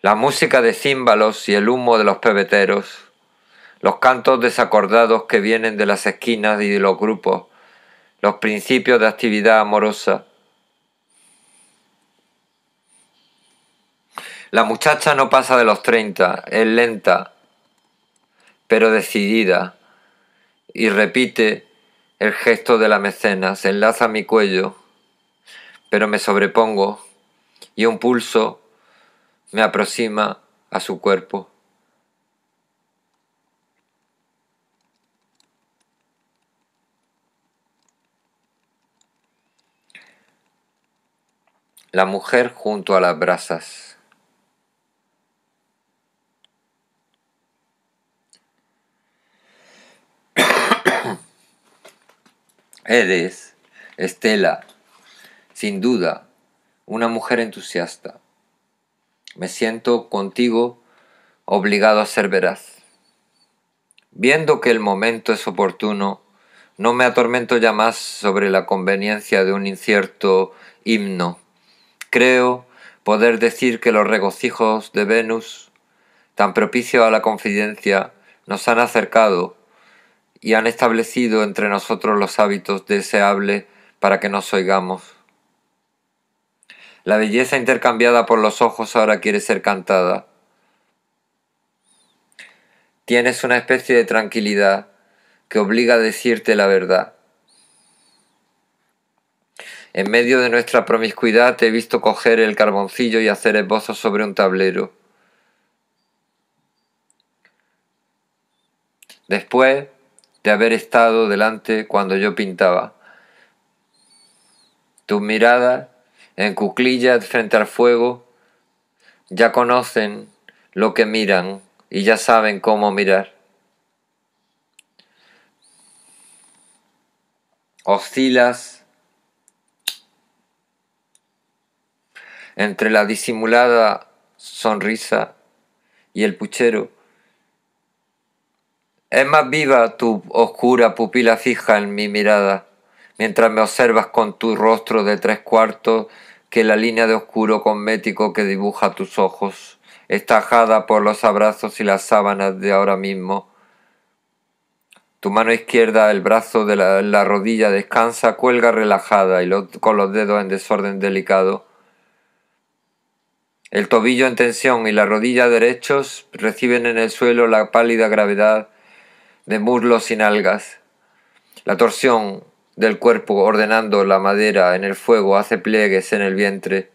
Speaker 1: La música de címbalos y el humo de los pebeteros. Los cantos desacordados que vienen de las esquinas y de los grupos. Los principios de actividad amorosa La muchacha no pasa de los 30, es lenta, pero decidida, y repite el gesto de la mecena, se enlaza a mi cuello, pero me sobrepongo, y un pulso me aproxima a su cuerpo. La mujer junto a las brasas. Eres, Estela, sin duda, una mujer entusiasta. Me siento contigo obligado a ser veraz. Viendo que el momento es oportuno, no me atormento ya más sobre la conveniencia de un incierto himno. Creo poder decir que los regocijos de Venus, tan propicio a la confidencia, nos han acercado y han establecido entre nosotros los hábitos deseables para que nos oigamos. La belleza intercambiada por los ojos ahora quiere ser cantada. Tienes una especie de tranquilidad que obliga a decirte la verdad. En medio de nuestra promiscuidad te he visto coger el carboncillo y hacer esbozos sobre un tablero. Después de haber estado delante cuando yo pintaba. Tus miradas, en cuclillas frente al fuego, ya conocen lo que miran y ya saben cómo mirar. Oscilas entre la disimulada sonrisa y el puchero es más viva tu oscura pupila fija en mi mirada, mientras me observas con tu rostro de tres cuartos que la línea de oscuro cosmético que dibuja tus ojos, estajada por los abrazos y las sábanas de ahora mismo. Tu mano izquierda, el brazo de la, rodilla descansa, cuelga relajada y con los dedos en desorden delicado. El tobillo en tensión y la rodilla derechos reciben en el suelo la pálida gravedad de muslos sin algas. La torsión del cuerpo ordenando la madera en el fuego hace pliegues en el vientre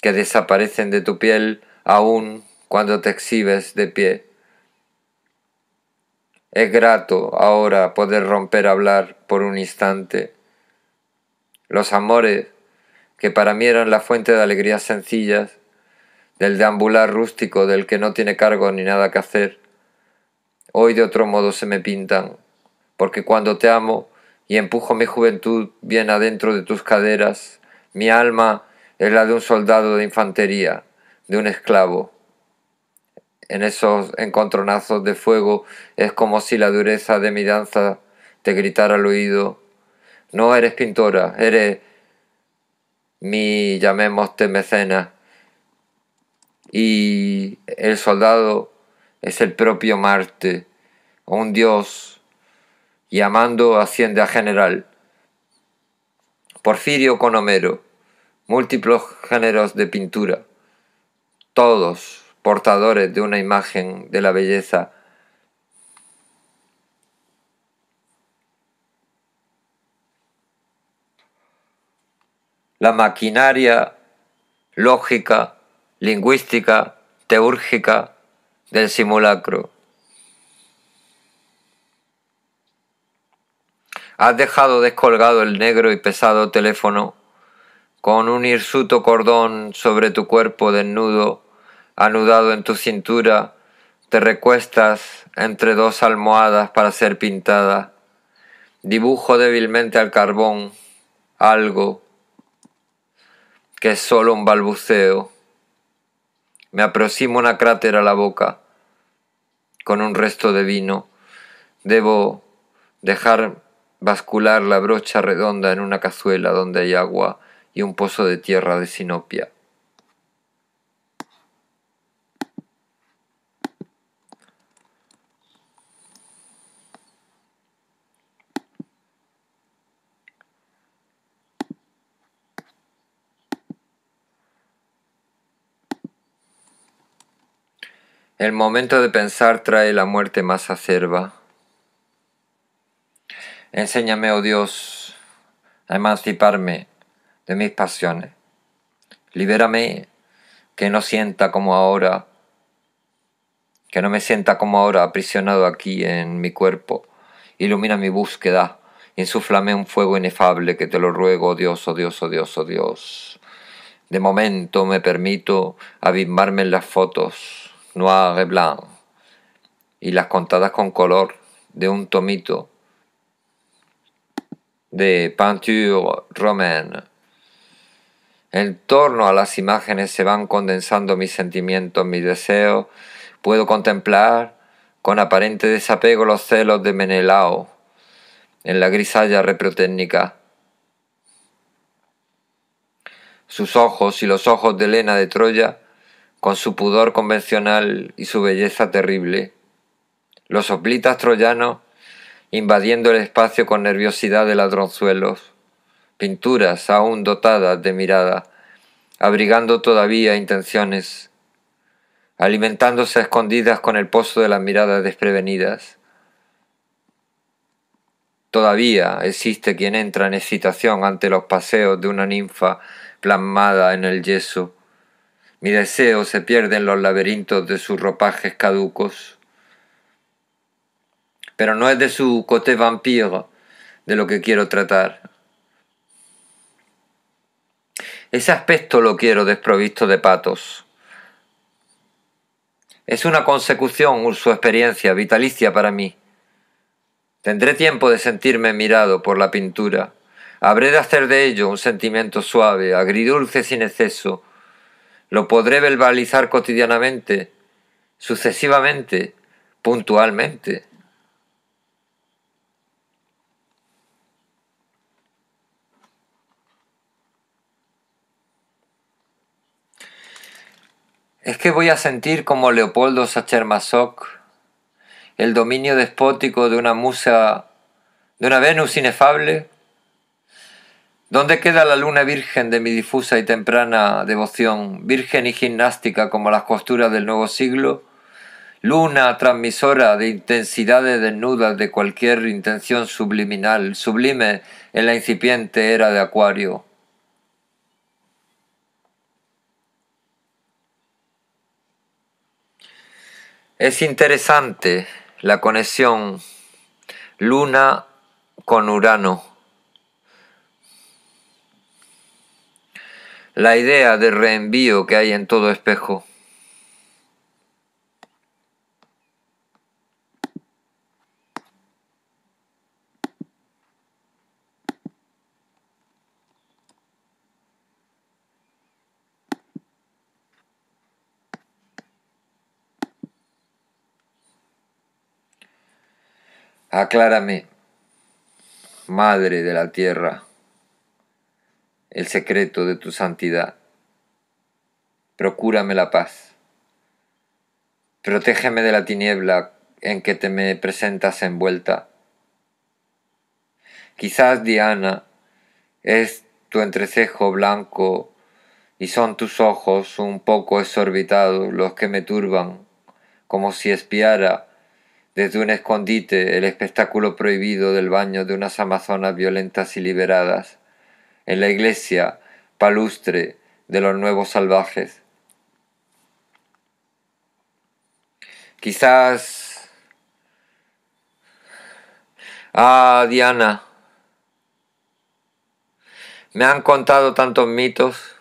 Speaker 1: que desaparecen de tu piel aún cuando te exhibes de pie. Es grato ahora poder romper a hablar por un instante. Los amores, que para mí eran la fuente de alegrías sencillas, del deambular rústico del que no tiene cargo ni nada que hacer, hoy de otro modo se me pintan, porque cuando te amo y empujo mi juventud bien adentro de tus caderas, mi alma es la de un soldado de infantería, de un esclavo. En esos encontronazos de fuego es como si la dureza de mi danza te gritara al oído, no eres pintora, eres mi, llamémoste mecena. Y el soldado es el propio Marte, un dios, y Amando hacienda general. Porfirio con Homero, múltiples géneros de pintura, todos portadores de una imagen de la belleza. La maquinaria lógica, lingüística, teúrgica, del simulacro. Has dejado descolgado el negro y pesado teléfono con un hirsuto cordón sobre tu cuerpo desnudo, anudado en tu cintura, te recuestas entre dos almohadas para ser pintada. Dibujo débilmente al carbón algo que es solo un balbuceo. Me aproximo una crátera a la boca con un resto de vino. Debo dejar bascular la brocha redonda en una cazuela donde hay agua y un pozo de tierra de sinopia. El momento de pensar trae la muerte más acerba. Enséñame, oh Dios, a emanciparme de mis pasiones. Libérame, que no sienta como ahora, que no me sienta como ahora aprisionado aquí en mi cuerpo. Ilumina mi búsqueda, insúflame un fuego inefable que te lo ruego, oh Dios, oh Dios, oh Dios, oh Dios. De momento me permito abismarme en las fotos noir et blanc, y las contadas con color de un tomito de peinture romaine. En torno a las imágenes se van condensando mis sentimientos, mis deseos. Puedo contemplar con aparente desapego los celos de Menelao en la grisalla reprotécnica. Sus ojos y los ojos de Elena de Troya con su pudor convencional y su belleza terrible. Los soplitas troyanos invadiendo el espacio con nerviosidad de ladronzuelos, pinturas aún dotadas de mirada, abrigando todavía intenciones, alimentándose a escondidas con el pozo de las miradas desprevenidas. Todavía existe quien entra en excitación ante los paseos de una ninfa plasmada en el yeso, mi deseo se pierde en los laberintos de sus ropajes caducos. Pero no es de su côté vampiro de lo que quiero tratar. Ese aspecto lo quiero desprovisto de patos. Es una consecución su experiencia vitalicia para mí. Tendré tiempo de sentirme mirado por la pintura. Habré de hacer de ello un sentimiento suave, agridulce sin exceso, lo podré verbalizar cotidianamente, sucesivamente, puntualmente. Es que voy a sentir como Leopoldo Sacher-Masoch el dominio despótico de una musa, de una Venus inefable ¿Dónde queda la luna virgen de mi difusa y temprana devoción, virgen y gimnástica como las costuras del nuevo siglo? Luna transmisora de intensidades desnudas de cualquier intención subliminal, sublime en la incipiente era de Acuario. Es interesante la conexión Luna con Urano la idea de reenvío que hay en todo espejo. Aclárame, Madre de la Tierra el secreto de tu santidad. Procúrame la paz. Protégeme de la tiniebla en que te me presentas envuelta. Quizás Diana es tu entrecejo blanco y son tus ojos un poco exorbitados los que me turban, como si espiara desde un escondite el espectáculo prohibido del baño de unas amazonas violentas y liberadas en la iglesia palustre de los nuevos salvajes. Quizás... Ah, Diana. Me han contado tantos mitos.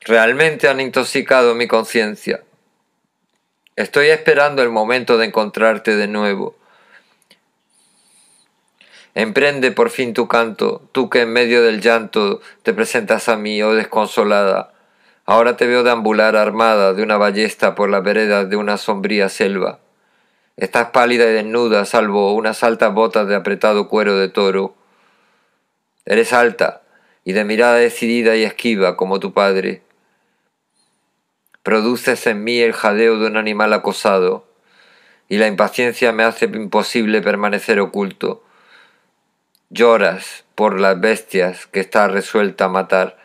Speaker 1: Realmente han intoxicado mi conciencia. Estoy esperando el momento de encontrarte de nuevo Emprende por fin tu canto, tú que en medio del llanto te presentas a mí, oh desconsolada. Ahora te veo deambular armada de una ballesta por la vereda de una sombría selva. Estás pálida y desnuda, salvo unas altas botas de apretado cuero de toro. Eres alta y de mirada decidida y esquiva como tu padre. Produces en mí el jadeo de un animal acosado, y la impaciencia me hace imposible permanecer oculto Lloras por las bestias que estás resuelta a matar,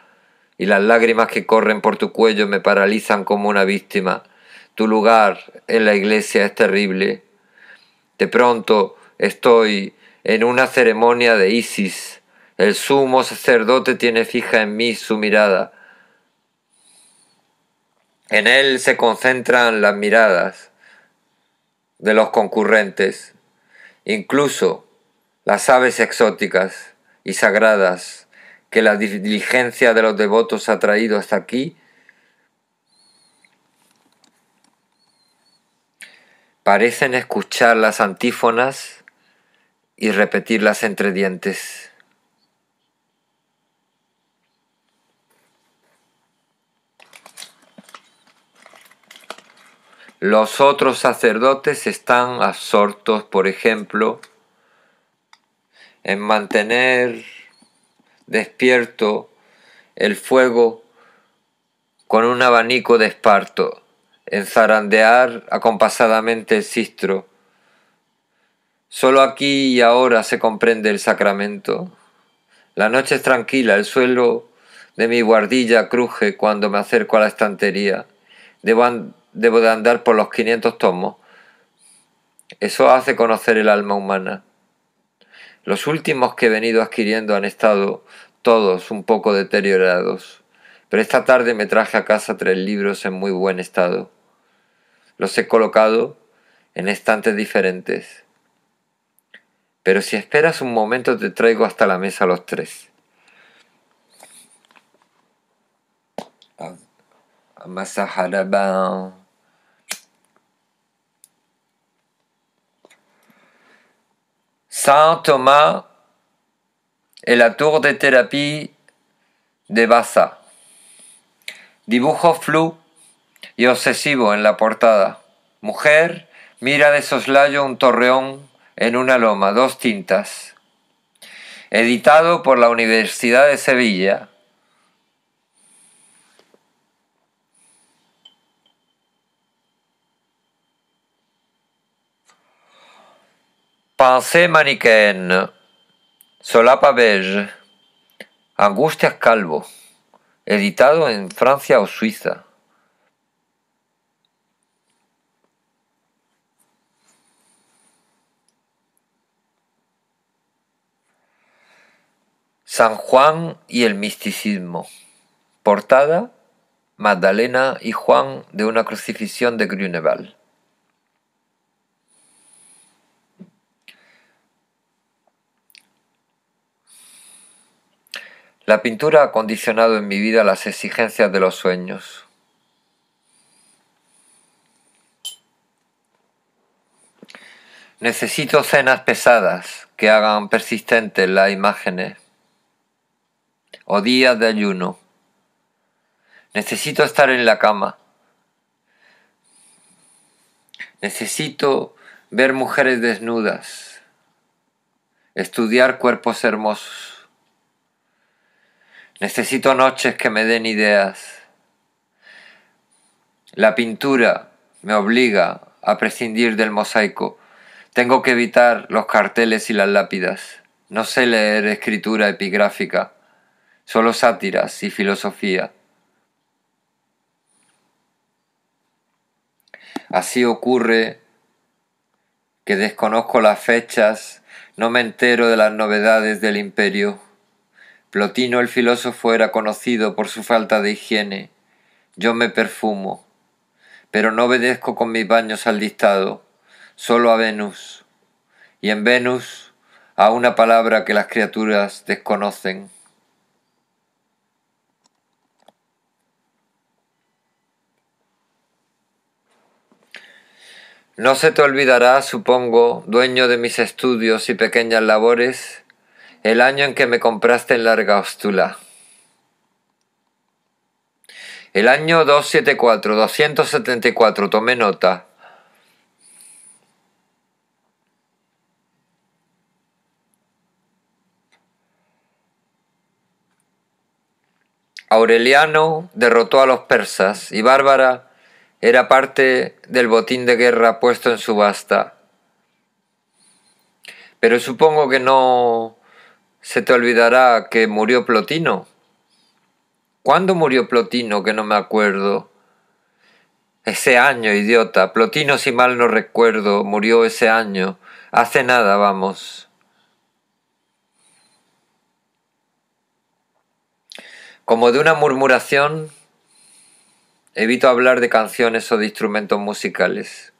Speaker 1: y las lágrimas que corren por tu cuello me paralizan como una víctima. Tu lugar en la iglesia es terrible. De pronto estoy en una ceremonia de Isis. El sumo sacerdote tiene fija en mí su mirada. En él se concentran las miradas de los concurrentes. Incluso las aves exóticas y sagradas que la diligencia de los devotos ha traído hasta aquí parecen escuchar las antífonas y repetirlas entre dientes. Los otros sacerdotes están absortos, por ejemplo, en mantener despierto el fuego con un abanico de esparto, en zarandear acompasadamente el sistro. Solo aquí y ahora se comprende el sacramento. La noche es tranquila, el suelo de mi guardilla cruje cuando me acerco a la estantería. Debo, debo de andar por los 500 tomos. Eso hace conocer el alma humana. Los últimos que he venido adquiriendo han estado todos un poco deteriorados, pero esta tarde me traje a casa tres libros en muy buen estado. Los he colocado en estantes diferentes. Pero si esperas un momento te traigo hasta la mesa los tres. Saint Thomas y la Tour de thérapie de Baza. Dibujo flu y obsesivo en la portada. Mujer mira de soslayo un torreón en una loma, dos tintas. Editado por la Universidad de Sevilla, Pensée maniquéenne, solapa beige, Angustias Calvo, editado en Francia o Suiza. San Juan y el misticismo. Portada Magdalena y Juan de una crucifixión de Gruneval. La pintura ha condicionado en mi vida las exigencias de los sueños. Necesito cenas pesadas que hagan persistentes las imágenes o días de ayuno. Necesito estar en la cama. Necesito ver mujeres desnudas, estudiar cuerpos hermosos. Necesito noches que me den ideas. La pintura me obliga a prescindir del mosaico. Tengo que evitar los carteles y las lápidas. No sé leer escritura epigráfica, solo sátiras y filosofía. Así ocurre que desconozco las fechas, no me entero de las novedades del imperio. Plotino el filósofo era conocido por su falta de higiene. Yo me perfumo, pero no obedezco con mis baños al dictado, solo a Venus. Y en Venus a una palabra que las criaturas desconocen. No se te olvidará, supongo, dueño de mis estudios y pequeñas labores, el año en que me compraste en Hostula. El año 274, 274, tomé nota. Aureliano derrotó a los persas y Bárbara era parte del botín de guerra puesto en subasta. Pero supongo que no se te olvidará que murió Plotino. ¿Cuándo murió Plotino que no me acuerdo? Ese año, idiota. Plotino, si mal no recuerdo, murió ese año. Hace nada, vamos. Como de una murmuración, evito hablar de canciones o de instrumentos musicales.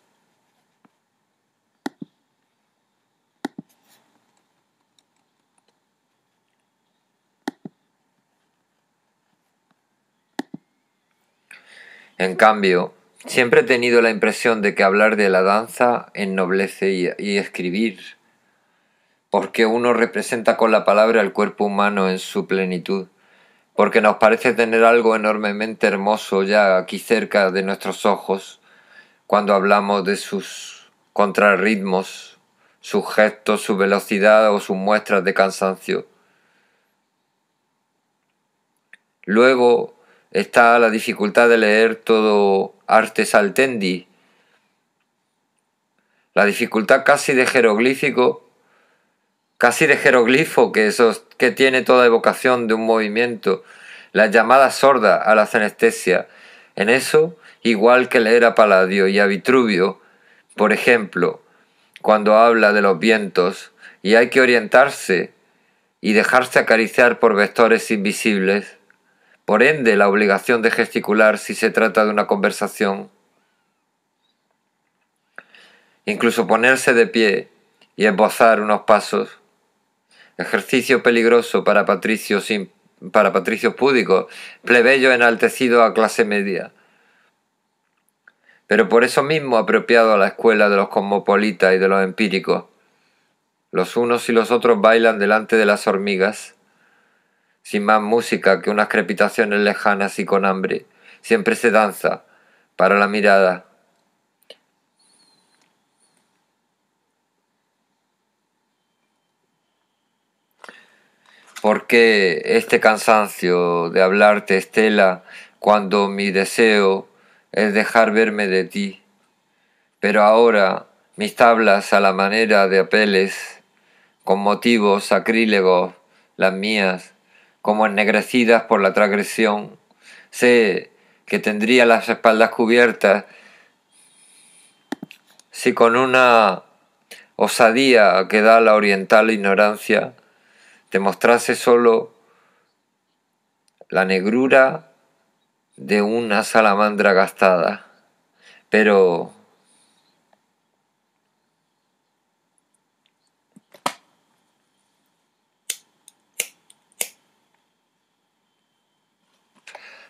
Speaker 1: En cambio, siempre he tenido la impresión de que hablar de la danza ennoblece y, escribir, porque uno representa con la palabra el cuerpo humano en su plenitud, porque nos parece tener algo enormemente hermoso ya aquí cerca de nuestros ojos cuando hablamos de sus contrarritmos, sus gestos, su velocidad o sus muestras de cansancio. Luego, está la dificultad de leer todo arte saltendi, la dificultad casi de jeroglífico, casi de jeroglifo que, que tiene toda evocación de un movimiento, la llamada sorda a la cenestesia. En eso, igual que leer a Paladio y a Vitruvio, por ejemplo, cuando habla de los vientos, y hay que orientarse y dejarse acariciar por vectores invisibles, por ende la obligación de gesticular si se trata de una conversación, incluso ponerse de pie y embozar unos pasos, ejercicio peligroso para patricios, para patricios púdicos, plebeyo enaltecido a clase media, pero por eso mismo apropiado a la escuela de los cosmopolitas y de los empíricos. Los unos y los otros bailan delante de las hormigas, sin más música que unas crepitaciones lejanas y con hambre. Siempre se danza, para la mirada. ¿Por qué este cansancio de hablarte, Estela, cuando mi deseo es dejar verme de ti? Pero ahora mis tablas a la manera de apeles, con motivos sacrílegos, las mías, como ennegrecidas por la transgresión. Sé que tendría las espaldas cubiertas si con una osadía que da la oriental ignorancia te mostrase solo la negrura de una salamandra gastada. Pero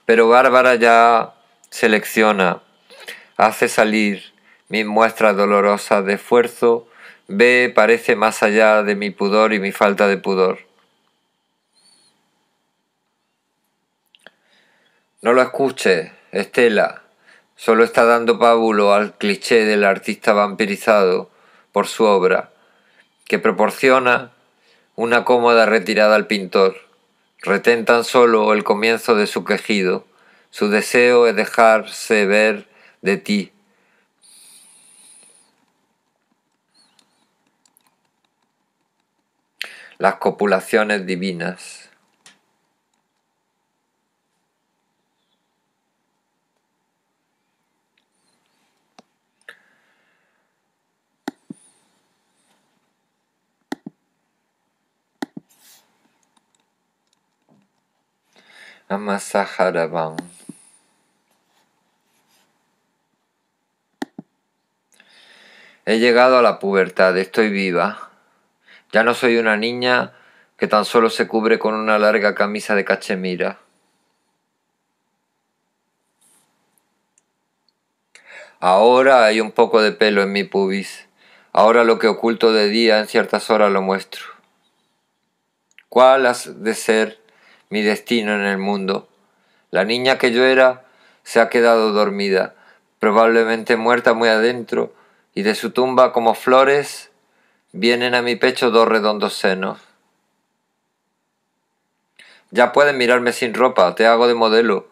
Speaker 1: Pero Bárbara ya selecciona, hace salir mis muestras dolorosas de esfuerzo, ve, parece más allá de mi pudor y mi falta de pudor. No lo escuche, Estela. Solo está dando pábulo al cliché del artista vampirizado por su obra, que proporciona una cómoda retirada al pintor. Retén tan solo el comienzo de su quejido. Su deseo es dejarse ver de ti. Las copulaciones divinas. He llegado a la pubertad, estoy viva. Ya no soy una niña que tan solo se cubre con una larga camisa de cachemira. Ahora hay un poco de pelo en mi pubis. Ahora lo que oculto de día en ciertas horas lo muestro. ¿Cuál has de ser mi destino en el mundo. La niña que yo era se ha quedado dormida, probablemente muerta muy adentro, y de su tumba como flores vienen a mi pecho dos redondos senos. Ya pueden mirarme sin ropa, te hago de modelo.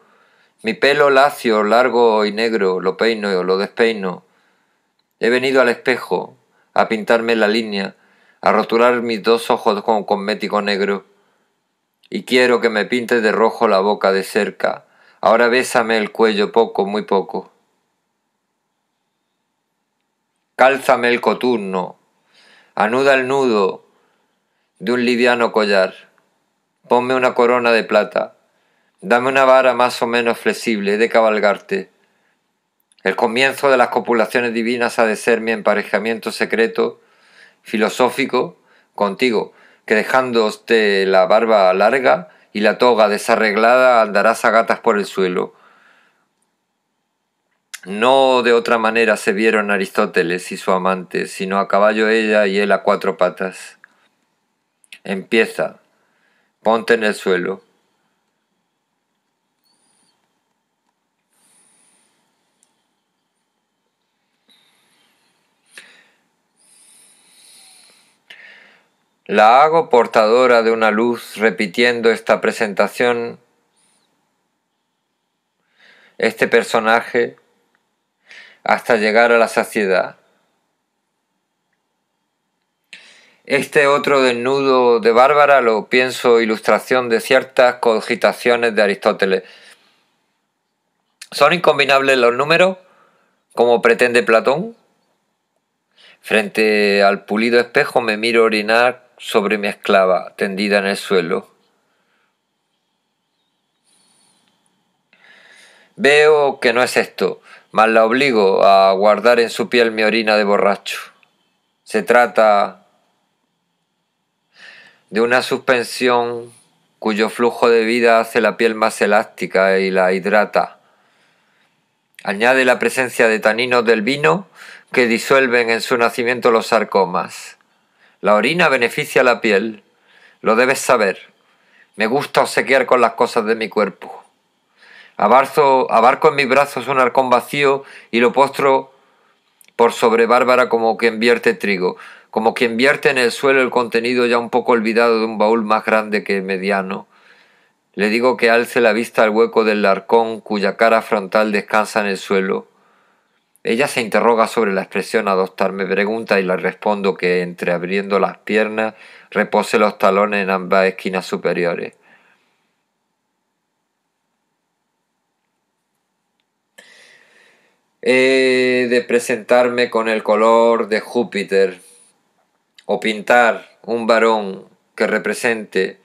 Speaker 1: Mi pelo lacio, largo y negro, lo peino o lo despeino. He venido al espejo a pintarme la línea, a rotular mis dos ojos con cosmético negro y quiero que me pintes de rojo la boca de cerca. Ahora bésame el cuello poco, muy poco. Cálzame el coturno, anuda el nudo de un liviano collar, ponme una corona de plata, dame una vara más o menos flexible de cabalgarte. El comienzo de las copulaciones divinas ha de ser mi emparejamiento secreto, filosófico, contigo, que dejándote la barba larga y la toga desarreglada andarás a gatas por el suelo. No de otra manera se vieron Aristóteles y su amante, sino a caballo ella y él a cuatro patas. Empieza, ponte en el suelo, La hago portadora de una luz repitiendo esta presentación, este personaje, hasta llegar a la saciedad. Este otro desnudo de Bárbara lo pienso ilustración de ciertas cogitaciones de Aristóteles. ¿Son incombinables los números, como pretende Platón? Frente al pulido espejo me miro orinar sobre mi esclava tendida en el suelo. Veo que no es esto, mas la obligo a guardar en su piel mi orina de borracho. Se trata de una suspensión cuyo flujo de vida hace la piel más elástica y la hidrata. Añade la presencia de taninos del vino que disuelven en su nacimiento los sarcomas. La orina beneficia la piel, lo debes saber. Me gusta obsequiar con las cosas de mi cuerpo. Abarzo, abarco en mis brazos un arcón vacío y lo postro por sobre Bárbara como quien vierte trigo, como quien vierte en el suelo el contenido ya un poco olvidado de un baúl más grande que mediano. Le digo que alce la vista al hueco del arcón cuya cara frontal descansa en el suelo ella se interroga sobre la expresión adoptar, pregunta y le respondo que entre abriendo las piernas repose los talones en ambas esquinas superiores. He de presentarme con el color de Júpiter o pintar un varón que represente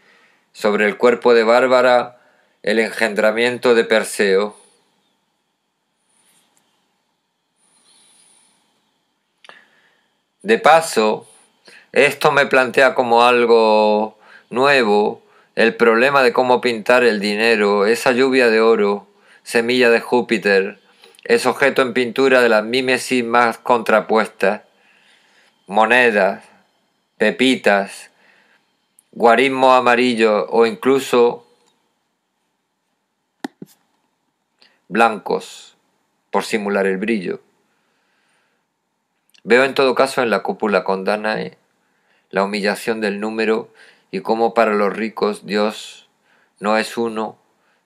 Speaker 1: sobre el cuerpo de Bárbara el engendramiento de Perseo. De paso, esto me plantea como algo nuevo el problema de cómo pintar el dinero, esa lluvia de oro, semilla de Júpiter, es objeto en pintura de las mimesis más contrapuestas, monedas, pepitas, guarismo amarillo o incluso blancos, por simular el brillo. Veo en todo caso en la cúpula con Danae eh, la humillación del número y cómo para los ricos Dios no es uno,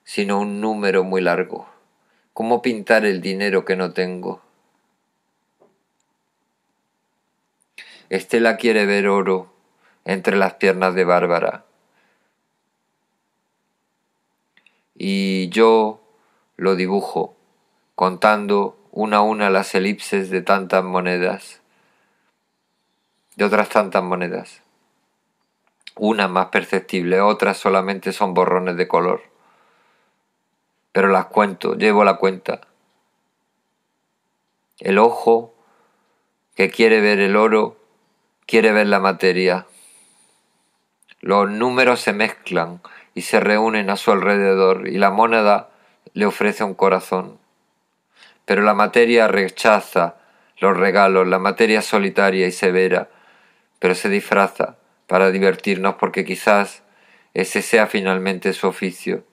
Speaker 1: sino un número muy largo. ¿Cómo pintar el dinero que no tengo? Estela quiere ver oro entre las piernas de Bárbara. Y yo lo dibujo, contando una a una las elipses de tantas monedas, de otras tantas monedas. una más perceptible otras solamente son borrones de color. Pero las cuento, llevo la cuenta. El ojo que quiere ver el oro, quiere ver la materia. Los números se mezclan y se reúnen a su alrededor y la moneda le ofrece un corazón pero la materia rechaza los regalos, la materia solitaria y severa, pero se disfraza para divertirnos porque quizás ese sea finalmente su oficio.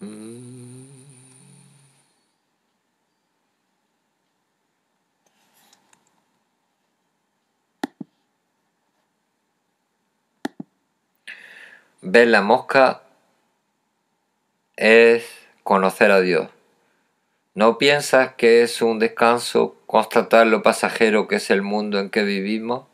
Speaker 1: Mm. Ver la mosca es conocer a Dios. ¿No piensas que es un descanso constatar lo pasajero que es el mundo en que vivimos?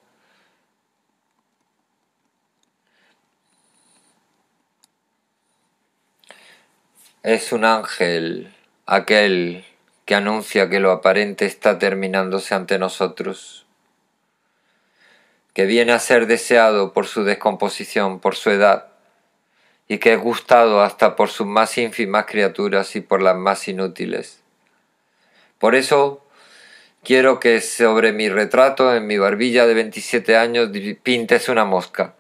Speaker 1: Es un ángel aquel que anuncia que lo aparente está terminándose ante nosotros, que viene a ser deseado por su descomposición, por su edad, y que es gustado hasta por sus más ínfimas criaturas y por las más inútiles. Por eso quiero que sobre mi retrato en mi barbilla de 27 años pintes una mosca.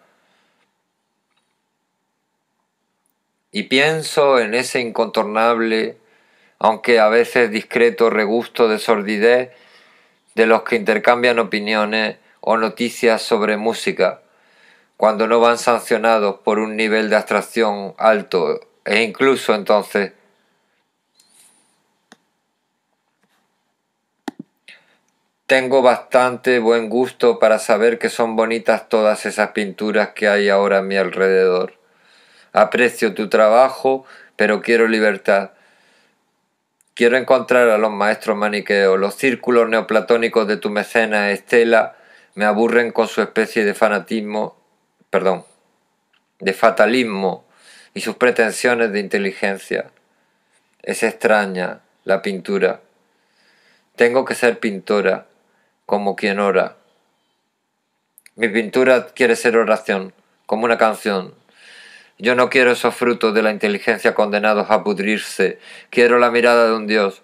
Speaker 1: Y pienso en ese incontornable, aunque a veces discreto regusto de sordidez de los que intercambian opiniones o noticias sobre música cuando no van sancionados por un nivel de abstracción alto e incluso entonces Tengo bastante buen gusto para saber que son bonitas todas esas pinturas que hay ahora a mi alrededor. Aprecio tu trabajo, pero quiero libertad. Quiero encontrar a los maestros maniqueos. Los círculos neoplatónicos de tu mecena Estela me aburren con su especie de fanatismo perdón, de fatalismo y sus pretensiones de inteligencia. Es extraña la pintura. Tengo que ser pintora, como quien ora. Mi pintura quiere ser oración, como una canción. Yo no quiero esos frutos de la inteligencia condenados a pudrirse, quiero la mirada de un Dios.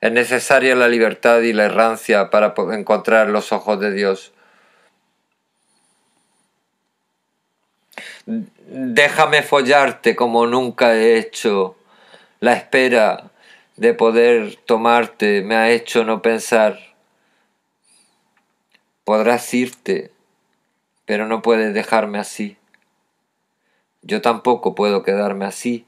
Speaker 1: Es necesaria la libertad y la errancia para encontrar los ojos de Dios. déjame follarte como nunca he hecho. La espera de poder tomarte me ha hecho no pensar. Podrás irte, pero no puedes dejarme así. Yo tampoco puedo quedarme así.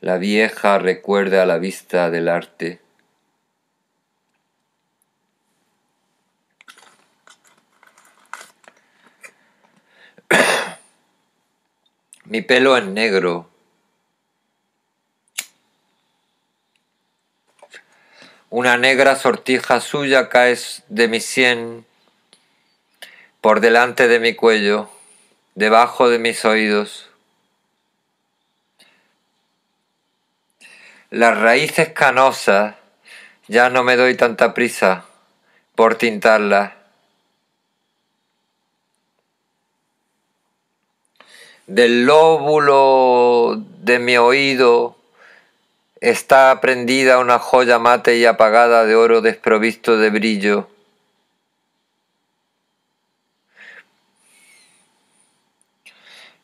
Speaker 1: La vieja recuerda la vista del arte. Mi pelo es negro. Una negra sortija suya cae de mi sien por delante de mi cuello, debajo de mis oídos. Las raíces canosas, ya no me doy tanta prisa por tintarlas. Del lóbulo de mi oído está prendida una joya mate y apagada de oro desprovisto de brillo.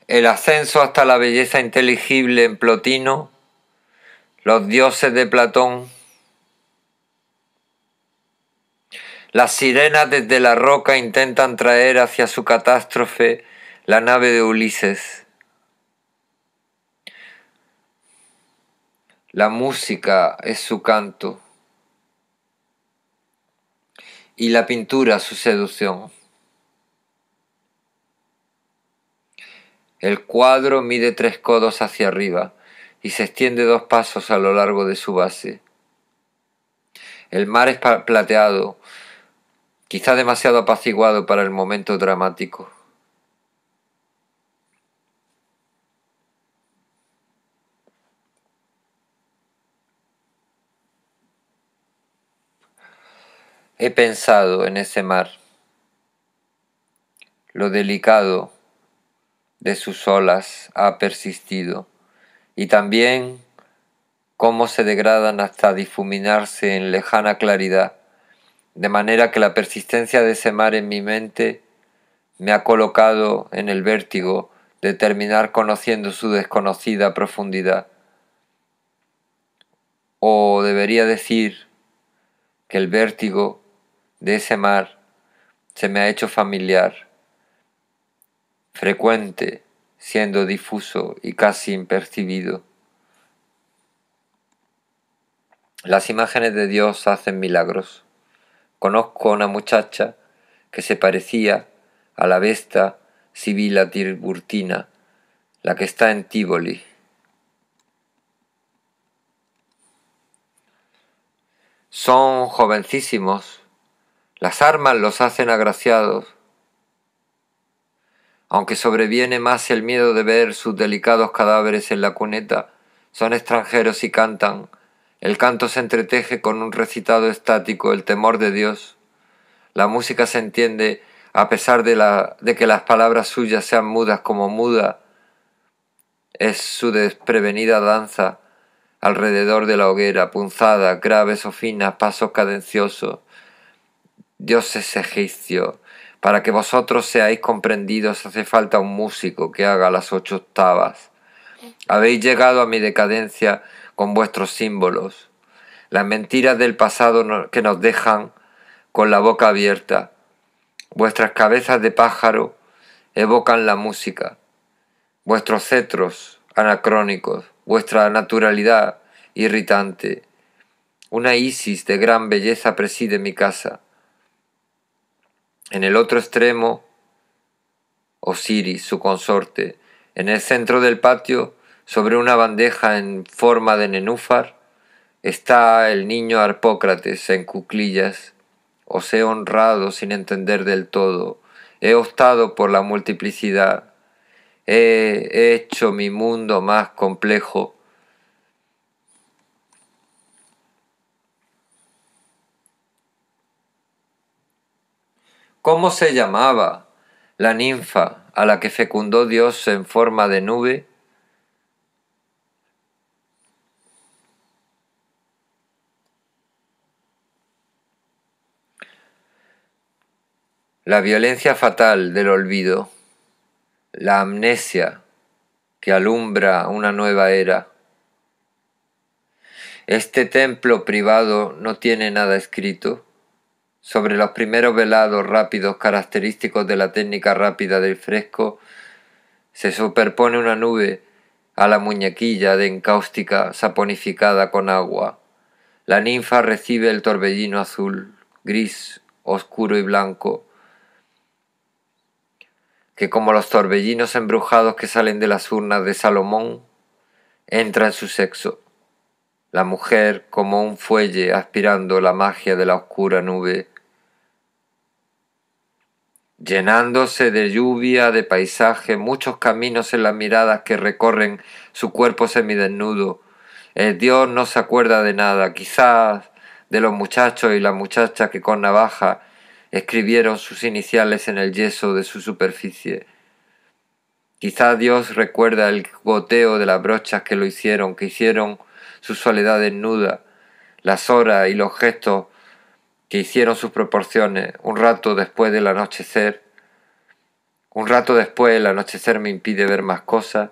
Speaker 1: El ascenso hasta la belleza inteligible en Plotino los dioses de Platón, las sirenas desde la roca intentan traer hacia su catástrofe la nave de Ulises. La música es su canto y la pintura su seducción. El cuadro mide tres codos hacia arriba y se extiende dos pasos a lo largo de su base. El mar es plateado, quizá demasiado apaciguado para el momento dramático. He pensado en ese mar, lo delicado de sus olas ha persistido y también cómo se degradan hasta difuminarse en lejana claridad, de manera que la persistencia de ese mar en mi mente me ha colocado en el vértigo de terminar conociendo su desconocida profundidad. O debería decir que el vértigo de ese mar se me ha hecho familiar, frecuente, siendo difuso y casi impercibido. Las imágenes de Dios hacen milagros. Conozco a una muchacha que se parecía a la besta Sibila Tiburtina, la que está en Tívoli. Son jovencísimos. Las armas los hacen agraciados aunque sobreviene más el miedo de ver sus delicados cadáveres en la cuneta, son extranjeros y cantan. El canto se entreteje con un recitado estático, el temor de Dios. La música se entiende a pesar de, la, de que las palabras suyas sean mudas como muda. Es su desprevenida danza alrededor de la hoguera, punzada, graves o finas, pasos cadenciosos. Dios es egipcio, para que vosotros seáis comprendidos hace falta un músico que haga las ocho octavas. Habéis llegado a mi decadencia con vuestros símbolos, las mentiras del pasado que nos dejan con la boca abierta. Vuestras cabezas de pájaro evocan la música, vuestros cetros anacrónicos, vuestra naturalidad irritante. Una Isis de gran belleza preside mi casa. En el otro extremo, Osiris, su consorte, en el centro del patio, sobre una bandeja en forma de nenúfar, está el niño Arpócrates en cuclillas. Os he honrado sin entender del todo, he optado por la multiplicidad, he hecho mi mundo más complejo ¿Cómo se llamaba la ninfa a la que fecundó Dios en forma de nube? La violencia fatal del olvido, la amnesia que alumbra una nueva era. Este templo privado no tiene nada escrito sobre los primeros velados rápidos característicos de la técnica rápida del fresco, se superpone una nube a la muñequilla de encáustica saponificada con agua. La ninfa recibe el torbellino azul, gris, oscuro y blanco, que como los torbellinos embrujados que salen de las urnas de Salomón, entra en su sexo. La mujer como un fuelle aspirando la magia de la oscura nube llenándose de lluvia, de paisaje, muchos caminos en las miradas que recorren su cuerpo semidesnudo. El eh, Dios no se acuerda de nada, quizás de los muchachos y las muchachas que con navaja escribieron sus iniciales en el yeso de su superficie. Quizá Dios recuerda el goteo de las brochas que lo hicieron, que hicieron su soledad desnuda, las horas y los gestos que hicieron sus proporciones un rato después del anochecer. Un rato después el anochecer me impide ver más cosas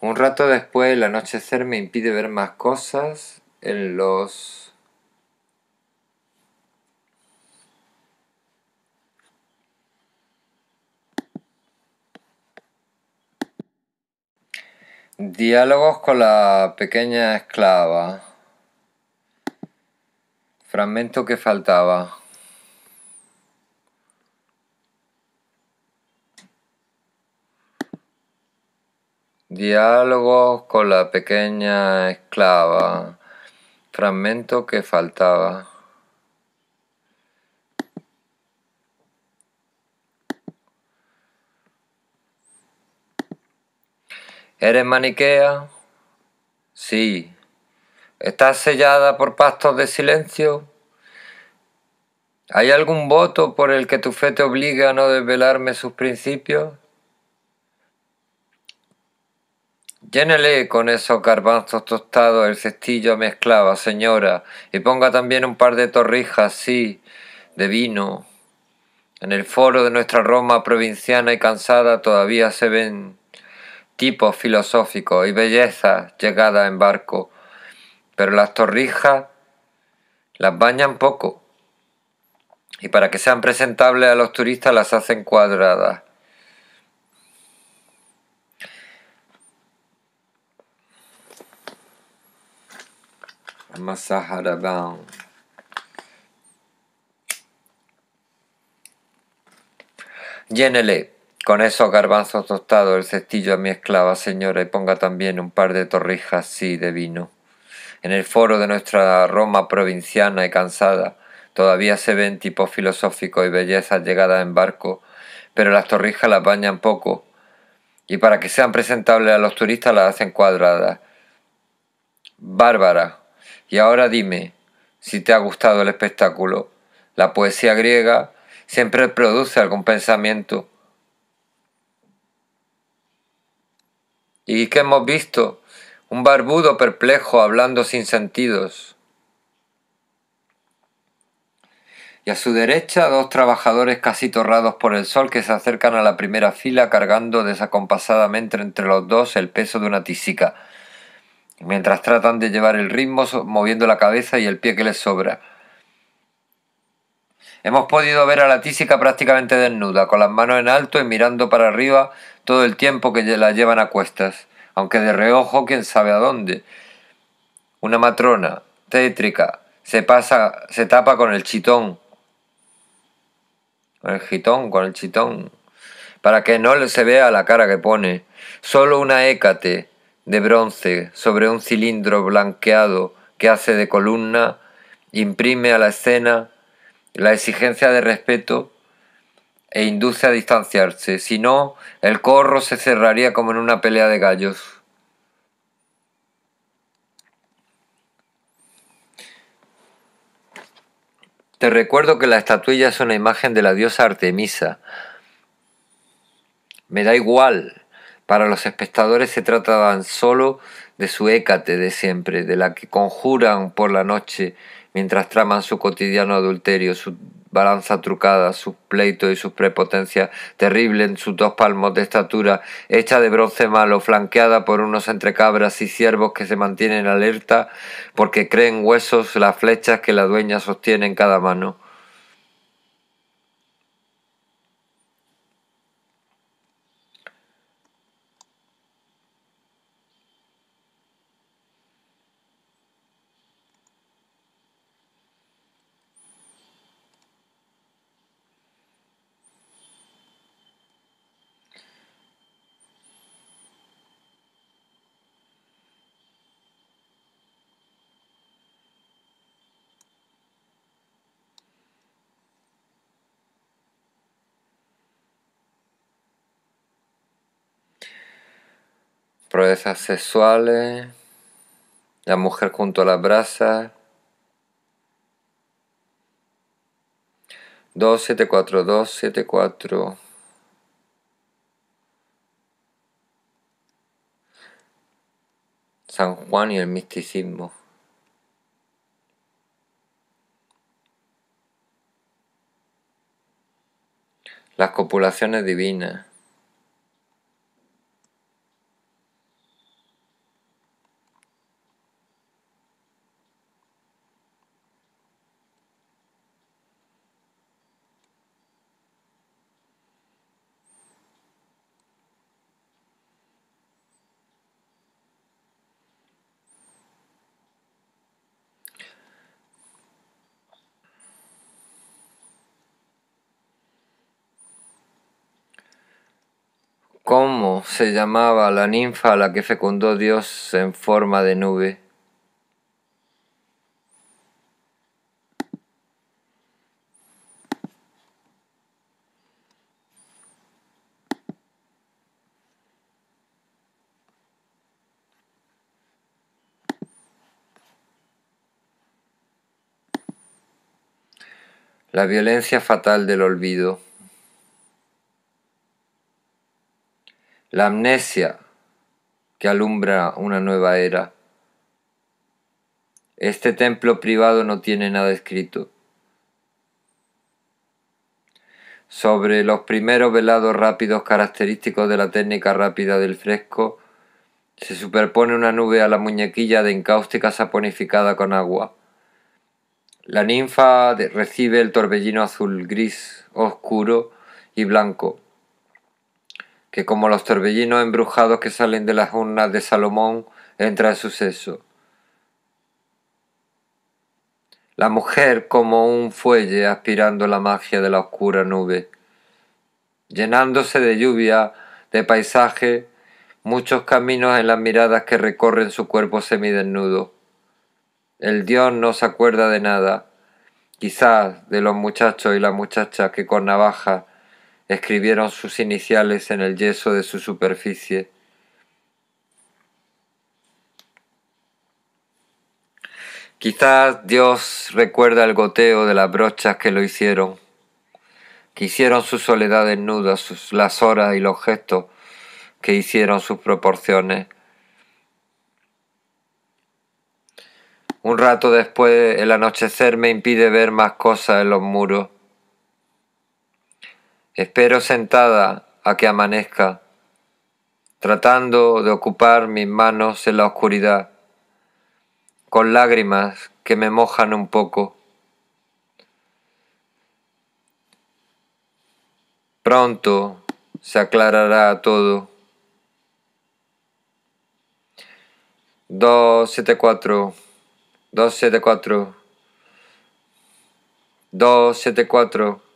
Speaker 1: Un rato después, el anochecer me impide ver más cosas en los... Diálogos con la pequeña esclava. Fragmento que faltaba. Diálogos con la pequeña esclava. Fragmento que faltaba. ¿Eres maniquea? Sí. ¿Estás sellada por pastos de silencio? ¿Hay algún voto por el que tu fe te obliga a no desvelarme sus principios? Llénele con esos garbanzos tostados el cestillo mezclaba, señora, y ponga también un par de torrijas, sí, de vino. En el foro de nuestra Roma provinciana y cansada todavía se ven tipos filosóficos y bellezas llegadas en barco, pero las torrijas las bañan poco y para que sean presentables a los turistas las hacen cuadradas. Masaharaban. Llénele con esos garbanzos tostados el cestillo a mi esclava, señora, y ponga también un par de torrijas, sí, de vino. En el foro de nuestra Roma provinciana y cansada, todavía se ven tipos filosóficos y bellezas llegadas en barco, pero las torrijas las bañan poco, y para que sean presentables a los turistas las hacen cuadradas. Bárbara, y ahora dime si te ha gustado el espectáculo. La poesía griega siempre produce algún pensamiento. ¿Y qué hemos visto? Un barbudo perplejo hablando sin sentidos. y a su derecha dos trabajadores casi torrados por el sol que se acercan a la primera fila cargando desacompasadamente entre los dos el peso de una tisica mientras tratan de llevar el ritmo moviendo la cabeza y el pie que les sobra. Hemos podido ver a la tísica prácticamente desnuda, con las manos en alto y mirando para arriba todo el tiempo que la llevan a cuestas, aunque de reojo quién sabe a dónde. Una matrona, tétrica, se pasa, se tapa con el chitón. Con el chitón, con el chitón. Para que no se vea la cara que pone. Solo una hécate, de bronce sobre un cilindro blanqueado que hace de columna, imprime a la escena la exigencia de respeto e induce a distanciarse. Si no, el corro se cerraría como en una pelea de gallos. Te recuerdo que la estatuilla es una imagen de la diosa Artemisa. Me da igual para los espectadores se trataban solo de su hécate de siempre, de la que conjuran por la noche mientras traman su cotidiano adulterio, su balanza trucada, sus pleitos y sus prepotencias terrible en sus dos palmos de estatura, hecha de bronce malo, flanqueada por unos entre cabras y ciervos que se mantienen alerta porque creen huesos las flechas que la dueña sostiene en cada mano. sexuales, la mujer junto a la brasa. siete cuatro, San Juan y el misticismo. Las copulaciones divinas. se llamaba la ninfa a la que fecundó Dios en forma de nube? La violencia fatal del olvido. la amnesia que alumbra una nueva era. Este templo privado no tiene nada escrito. Sobre los primeros velados rápidos característicos de la técnica rápida del fresco, se superpone una nube a la muñequilla de encáustica saponificada con agua. La ninfa recibe el torbellino azul, gris, oscuro y blanco que como los torbellinos embrujados que salen de las urnas de Salomón, entra el suceso. La mujer como un fuelle aspirando la magia de la oscura nube, llenándose de lluvia, de paisaje, muchos caminos en las miradas que recorren su cuerpo semidesnudo. El Dios no se acuerda de nada, quizás de los muchachos y las muchachas que con navaja escribieron sus iniciales en el yeso de su superficie. Quizás Dios recuerda el goteo de las brochas que lo hicieron, que hicieron su soledad desnuda, sus, las horas y los gestos que hicieron sus proporciones. Un rato después el anochecer me impide ver más cosas en los muros. Espero sentada a que amanezca, tratando de ocupar mis manos en la oscuridad, con lágrimas que me mojan un poco. Pronto se aclarará todo. 274 274 274